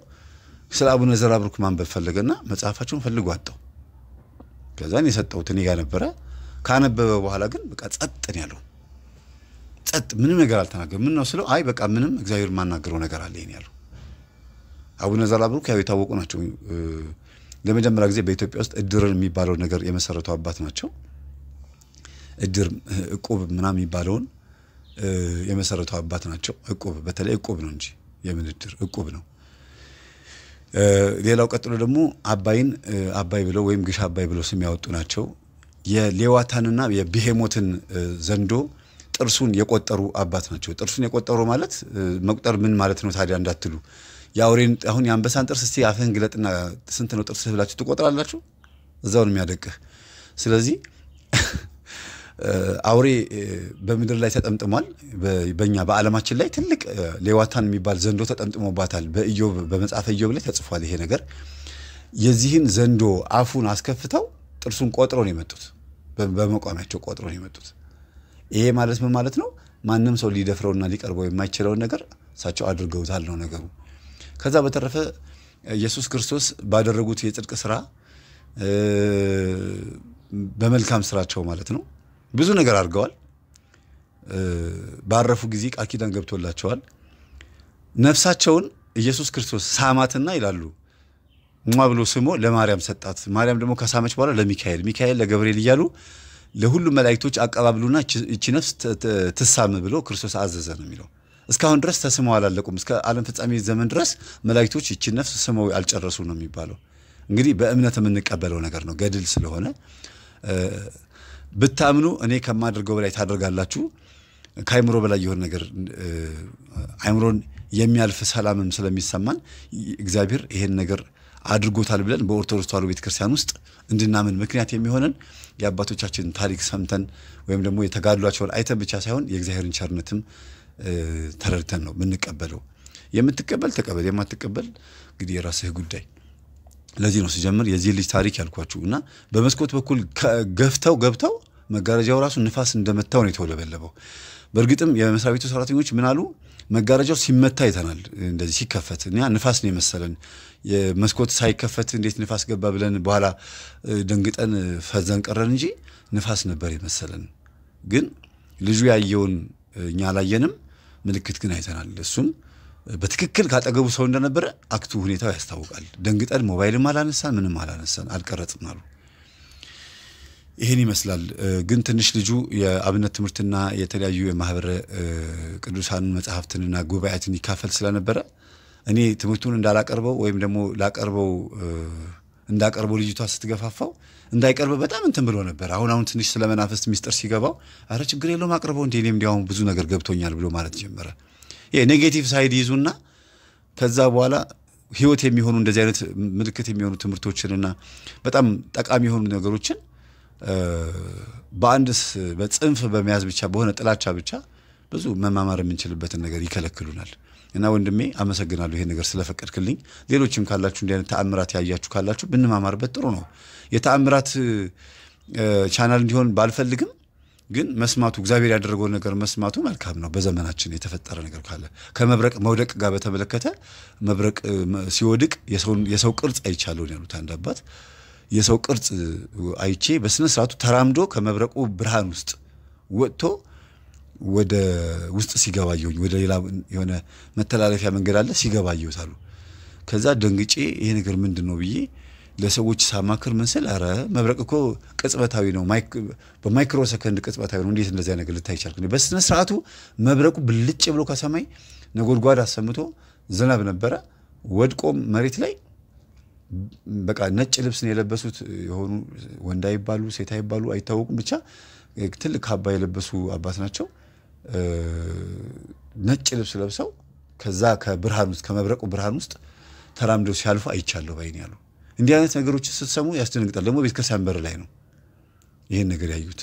ስለ አቡነ ዘርዓ ብሩክ ማንበብ ፈለገና መጽሐፋቸውን ፈልጎ አጣው። ከዛን የሰጠሁት እኔ ጋር ነበረ። ካነበበ በኋላ ግን በቃ ጸጥ ነው ያለው። ጸጥ ምንም ነገር አልተናገርም። ምን ነው ስለው አይ በቃ ምንም እግዚአብሔር የማናገረው ነገር አለ ይሄን ያለው አቡነ ዘርአብሩክ ያው የታወቁ ናቸው። ለመጀመሪያ ጊዜ በኢትዮጵያ ውስጥ እድርን የሚባለው ነገር የመሰረቱ አባት ናቸው። እድር እቁብ ምናምን የሚባለውን የመሰረቱ አባት ናቸው። እቁብ በተለይ እቁብ ነው እንጂ የምን እድር እቁብ ነው። ሌላው ቀጥሎ ደግሞ አባይን አባይ ብለው ወይም ግሽ አባይ ብለው ስም ያወጡ ናቸው። የሌዋታንና የብሄሞትን ዘንዶ ጥርሱን የቆጠሩ አባት ናቸው። ጥርሱን የቆጠሩ ማለት መቁጠር ምን ማለት ነው ታዲያ እንዳትሉ፣ የአውሬን አሁን የአንበሳን ጥርስ እስቲ አፍህን ግለጥና ስንት ነው ጥርስህ ብላችሁ ትቆጥራላችሁ? እዛውን የሚያደቅህ ስለዚህ አውሬ በምድር ላይ ተጠምጥሟል። በኛ በዓለማችን ላይ ትልቅ ሌዋታን የሚባል ዘንዶ ተጠምጥሞባታል። በኢዮብ በመጽሐፈ ኢዮብ ላይ ተጽፏል ይሄ ነገር። የዚህን ዘንዶ አፉን አስከፍተው ጥርሱን ቆጥሮ ነው የመጡት። በመቋሚያቸው ቆጥሮ ነው የመጡት። ይሄ ማለት ምን ማለት ነው? ማንም ሰው ሊደፍረውና ሊቀርበው የማይችለውን ነገር እሳቸው አድርገውታል ነው ነገሩ። ከዛ በተረፈ ኢየሱስ ክርስቶስ ባደረጉት የጽድቅ ስራ በመልካም ስራቸው ማለት ነው ብዙ ነገር አድርገዋል። ባረፉ ጊዜ ቃል ኪዳን ገብቶላቸዋል። ነፍሳቸውን ኢየሱስ ክርስቶስ ሳማትና ይላሉ ሟ ብሎ ስሞ ለማርያም ሰጣት። ማርያም ደግሞ ከሳመች በኋላ ለሚካኤል፣ ሚካኤል ለገብርኤል እያሉ ለሁሉም መላእክቶች አቀባብሉና እቺ ነፍስ ትሳም ብሎ ክርስቶስ አዘዘ ነው የሚለው። እስካሁን ድረስ ተስመው አላለቁም። እስከ ዓለም ፍጻሜ ዘመን ድረስ መላእክቶች እቺ ነፍስ ስመው አልጨረሱ ነው የሚባለው። እንግዲህ በእምነት የምንቀበለው ነገር ነው ገድል ስለሆነ ብታምኑ እኔ ከማደርገው በላይ ታደርጋላችሁ። ከአይምሮ በላይ የሆነ ነገር አይምሮን የሚያልፍ ሰላምም ስለሚሰማን እግዚአብሔር ይሄን ነገር አድርጎታል ብለን በኦርቶዶክስ ተዋሕዶ ቤተክርስቲያን ውስጥ እንድናምን ምክንያት የሚሆነን የአባቶቻችን ታሪክ ሰምተን ወይም ደግሞ የተጋድሏቸውን አይተን ብቻ ሳይሆን የእግዚአብሔርን ቸርነትም ተረድተን ነው የምንቀበለው። የምትቀበል ተቀበል፣ የማትቀበል እንግዲህ የራስህ ጉዳይ። ለዚህ ነው ሲጀምር የዚህ ልጅ ታሪክ ያልኳችሁ እና በመስኮት በኩል ገፍተው ገብተው መጋረጃው ራሱ ንፋስ እንደመታው ነው የተወለበለበው። በእርግጥም የመስሪያ ቤቱ ሰራተኞች ምን አሉ? መጋረጃው ሲመታ አይተናል፣ እንደዚህ ሲከፈት እኛ ንፋስ ነው የመሰለን። መስኮት ሳይከፈት እንዴት ንፋስ ገባ ብለን በኋላ ደንግጠን ፈዘን ቀረን እንጂ ንፋስ ነበር የመሰለን። ግን ልጁ ያየውን እኛ አላየንም፣ ምልክት ግን አይተናል። እሱም በትክክል ካጠገቡ ሰው እንደነበረ አክቱ ሁኔታው ያስታውቃል። ደንግጠን ሞባይልም አላነሳን ምንም አላነሳን አልቀረጽም አሉ። ይህን ይመስላል። ግን ትንሽ ልጁ የአብነት ትምህርትና የተለያዩ የማህበረ ቅዱሳን መጽሐፍትንና ጉባኤያትን ይካፈል ስለነበረ እኔ ትምህርቱን እንዳላቀርበው ወይም ደግሞ ላቀርበው እንዳቀርበው ልጅቷ ስትገፋፋው እንዳይቀርበው በጣም እንትን ብሎ ነበር። አሁን አሁን ትንሽ ስለ መናፍስት ሚስጥር ሲገባው አረ ችግር የለውም አቅርበው እንዴ እኔም እንዲያውም ብዙ ነገር ገብቶኛል ብሎ ማለት ጀመረ። የኔጌቲቭ ሳይድ ይዙና ከዛ በኋላ ህይወት የሚሆኑ እንደዚህ አይነት ምልክት የሚሆኑ ትምህርቶችንና በጣም ጠቃሚ የሆኑ ነገሮችን በአንድ በጽንፍ በመያዝ ብቻ በሆነ ጥላቻ ብቻ ብዙ መማማር የምንችልበትን ነገር ይከለክሉናል። እና ወንድሜ አመሰግናለሁ ይሄን ነገር ስለፈቀድክልኝ። ሌሎችም ካላችሁ እንዲህ አይነት ተአምራት ያያችሁ ካላችሁ ብንማማርበት ጥሩ ነው። የተአምራት ቻናል እንዲሆን ባልፈልግም ግን መስማቱ እግዚአብሔር ያደረገውን ነገር መስማቱ መልካም ነው። በዘመናችን የተፈጠረ ነገር ካለ ከመብረቅ መውደቅ ጋር በተመለከተ መብረቅ ሲወድቅ የሰው ቅርጽ አይቻለውን ያሉት አንድ አባት የሰው ቅርጽ አይቼ በስነ ስርዓቱ ተራምዶ ከመብረቁ ብርሃን ውስጥ ወጥቶ ወደ ውስጥ ሲገባ አየሁኝ። ወደ ሌላ የሆነ መተላለፊያ መንገድ አለ ሲገባ አየሁት አሉ። ከዛ ደንግጬ ይሄ ነገር ምንድን ነው ብዬ ለሰዎች ሳማክር ምን ስል አረ መብረቅ እኮ ቅጽበታዊ ነው፣ በማይክሮ ሰከንድ ቅጽበታዊ ነው። እንዴት እንደዚያ ነገር ልታይ ቻልክ? በስነ ስርዓቱ መብረቁ ብልጭ ብሎ ከሰማይ ነጎድጓድ አሰምቶ ዝናብ ነበረ። ወድቆ መሬት ላይ በቃ ነጭ ልብስ የለበሱት የሆኑ ወንድ አይባሉ ሴት አይባሉ አይታወቁም፣ ብቻ ትልቅ ካባ የለበሱ አባት ናቸው። ነጭ ልብስ ለብሰው ከዛ ከብርሃን ውስጥ ከመብረቁ ብርሃን ውስጥ ተራምደው ሲያልፉ አይቻለሁ ባይኔ ያሉ እንዲህ አይነት ነገሮች ስትሰሙ ያስደነግጣል። ደግሞ ቤተክርስቲያን በር ላይ ነው ይህን ነገር ያዩት።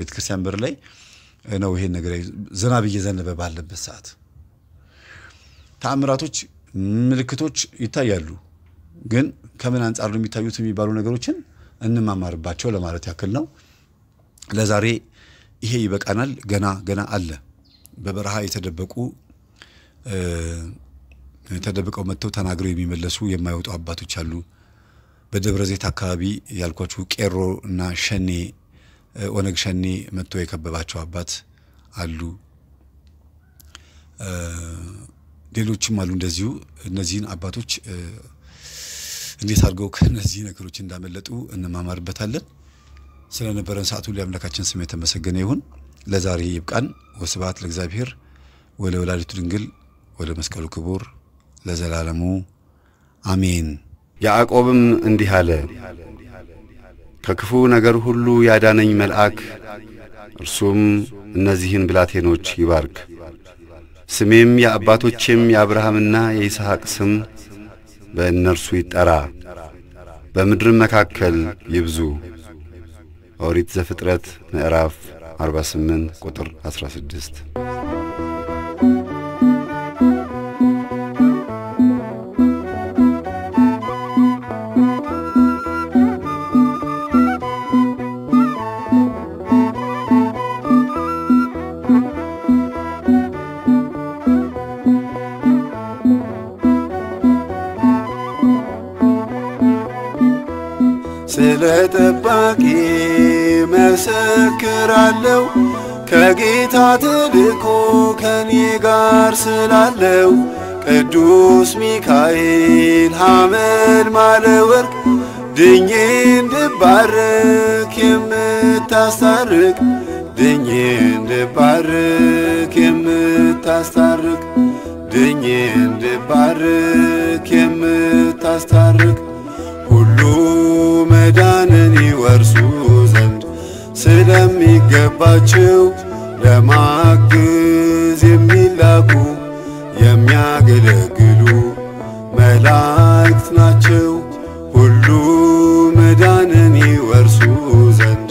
ቤተክርስቲያን በር ላይ ነው ይሄን ነገር ዝናብ እየዘነበ ባለበት ሰዓት ተአምራቶች፣ ምልክቶች ይታያሉ። ግን ከምን አንጻር ነው የሚታዩት የሚባሉ ነገሮችን እንማማርባቸው ለማለት ያክል ነው። ለዛሬ ይሄ ይበቃናል። ገና ገና አለ። በበረሃ የተደበቁ ተደብቀው መጥተው ተናግረው የሚመለሱ የማይወጡ አባቶች አሉ። በደብረ ዘይት አካባቢ ያልኳችሁ ቄሮ እና ሸኔ ኦነግ ሸኔ መጥቶ የከበባቸው አባት አሉ። ሌሎችም አሉ እንደዚሁ። እነዚህን አባቶች እንዴት አድርገው ከነዚህ ነገሮች እንዳመለጡ እንማማርበታለን። ስለነበረን ሰዓት ሁሉ የአምላካችን ስም የተመሰገነ ይሁን። ለዛሬ ይብቃን። ወስብሐት ለእግዚአብሔር ወለወላዲቱ ድንግል መስቀሉ ክቡር ለዘላለሙ አሜን። ያዕቆብም እንዲህ አለ፣ ከክፉ ነገር ሁሉ ያዳነኝ መልአክ እርሱም እነዚህን ብላቴኖች ይባርክ። ስሜም የአባቶቼም የአብርሃምና የይስሐቅ ስም በእነርሱ ይጠራ፣ በምድርም መካከል ይብዙ። ኦሪት ዘፍጥረት ምዕራፍ 48 ቁጥር 16 ስለ ጠባቂ መሰክራለሁ ከጌታ ትልኮ ከኔ ጋር ስላለው ቅዱስ ሚካኤል ሐመል ማለ ወርቅ ድኜ እንድባርክ የምታስታርቅ ድኜ እንድባርክ የምታስታርቅ ድኜ እንድባርክ የምታስታርቅ በእርሱ ዘንድ ስለሚገባቸው ለማግዝ የሚላኩ የሚያገለግሉ መላእክት ናቸው። ሁሉ መዳንን ይወርሱ ዘንድ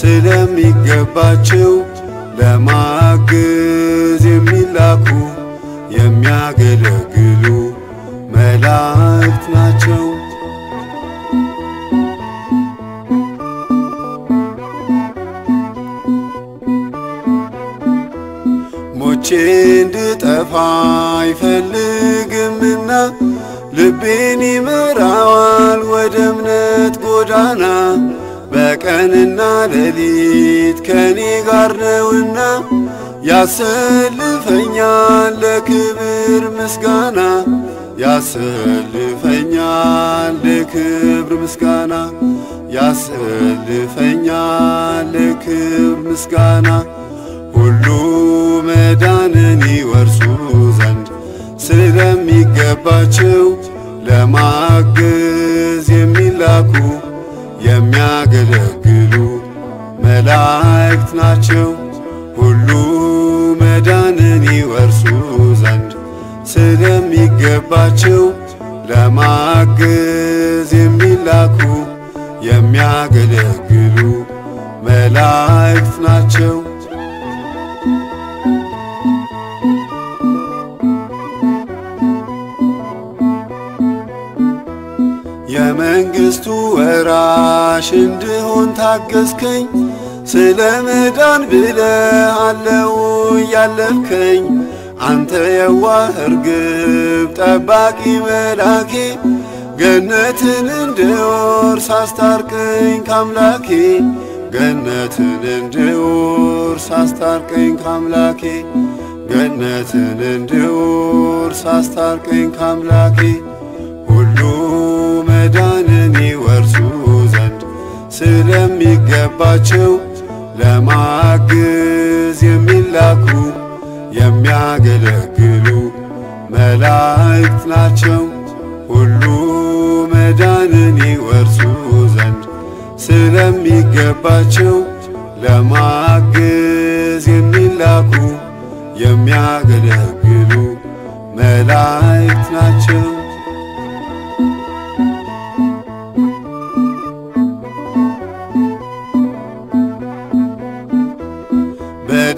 ስለሚገባቸው ለማግዝ የሚላኩ የሚያገለግሉ መላእክት ናቸው። ሞቼ እንድጠፋ አይፈልግምና ልቤን ይመራዋል ወደ እምነት ጎዳና በቀንና ሌሊት ከኔ ጋር ነውና ያሰልፈኛል ለክብር ምስጋና ያሰልፈኛል ለክብር ምስጋና ያሰልፈኛል ለክብር ምስጋና ሁሉ መዳንን ይወርሱ ዘንድ ስለሚገባቸው ለማገዝ የሚላኩ የሚያገለግሉ መላእክት ናቸው። ሁሉ መዳንን ይወርሱ ዘንድ ስለሚገባቸው ለማገዝ የሚላኩ የሚያገለግሉ መላእክት ናቸው። መንግስቱ ወራሽ እንድሆን ታገዝከኝ። ስለ መዳን ብለህ አለው እያለፍከኝ አንተ የዋህ እርግብ ጠባቂ መላኬ ገነትን እንድወርስ አስታርቀኝ ካምላኬ ገነትን እንድወርስ አስታርቀኝ ካምላኬ ገነትን እንድወርስ አስታርቀኝ ካምላኬ ሁሉ መዳንን ይወርሱ ዘንድ ስለሚገባቸው ለማግዝ የሚላኩ የሚያገለግሉ መላእክት ናቸው። ሁሉ መዳንን ይወርሱ ዘንድ ስለሚገባቸው ለማግዝ የሚላኩ የሚያገለግሉ መላእክት ናቸው።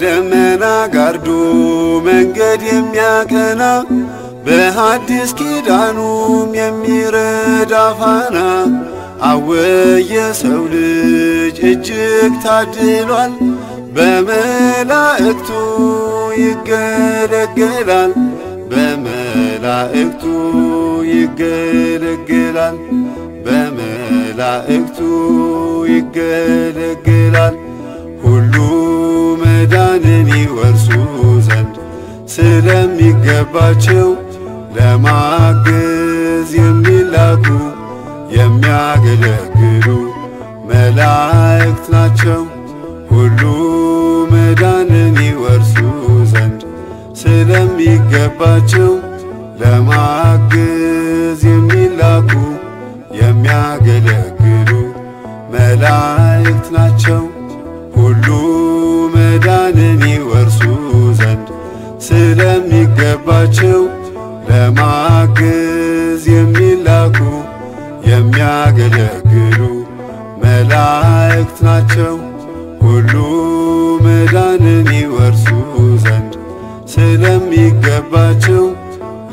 ከደመና ጋርዶ መንገድ የሚያቀና በሐዲስ ኪዳኑም የሚረዳ ፋና አወየ ሰው ልጅ እጅግ ታድሏል። በመላእክቱ ይገለገላል በመላእክቱ ይገለገላል በመላእክቱ ይገለገላል። መዳንን ይወርሱ ዘንድ ስለሚገባቸው ለማገዝ የሚላኩ የሚያገለግሉ መላእክት ናቸው። ሁሉ መዳንን ይወርሱ ዘንድ ስለሚገባቸው ለማገዝ የሚላኩ የሚያገለግሉ መላእክት ናቸው። ሁሉ መዳንን ይወርሱ ዘንድ ስለሚገባቸው ለማግዝ የሚላኩ የሚያገለግሉ መላእክት ናቸው። ሁሉ መዳንን ይወርሱ ዘንድ ስለሚገባቸው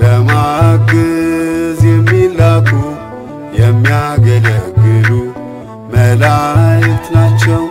ለማግዝ የሚላኩ የሚያገለግሉ መላእክት ናቸው።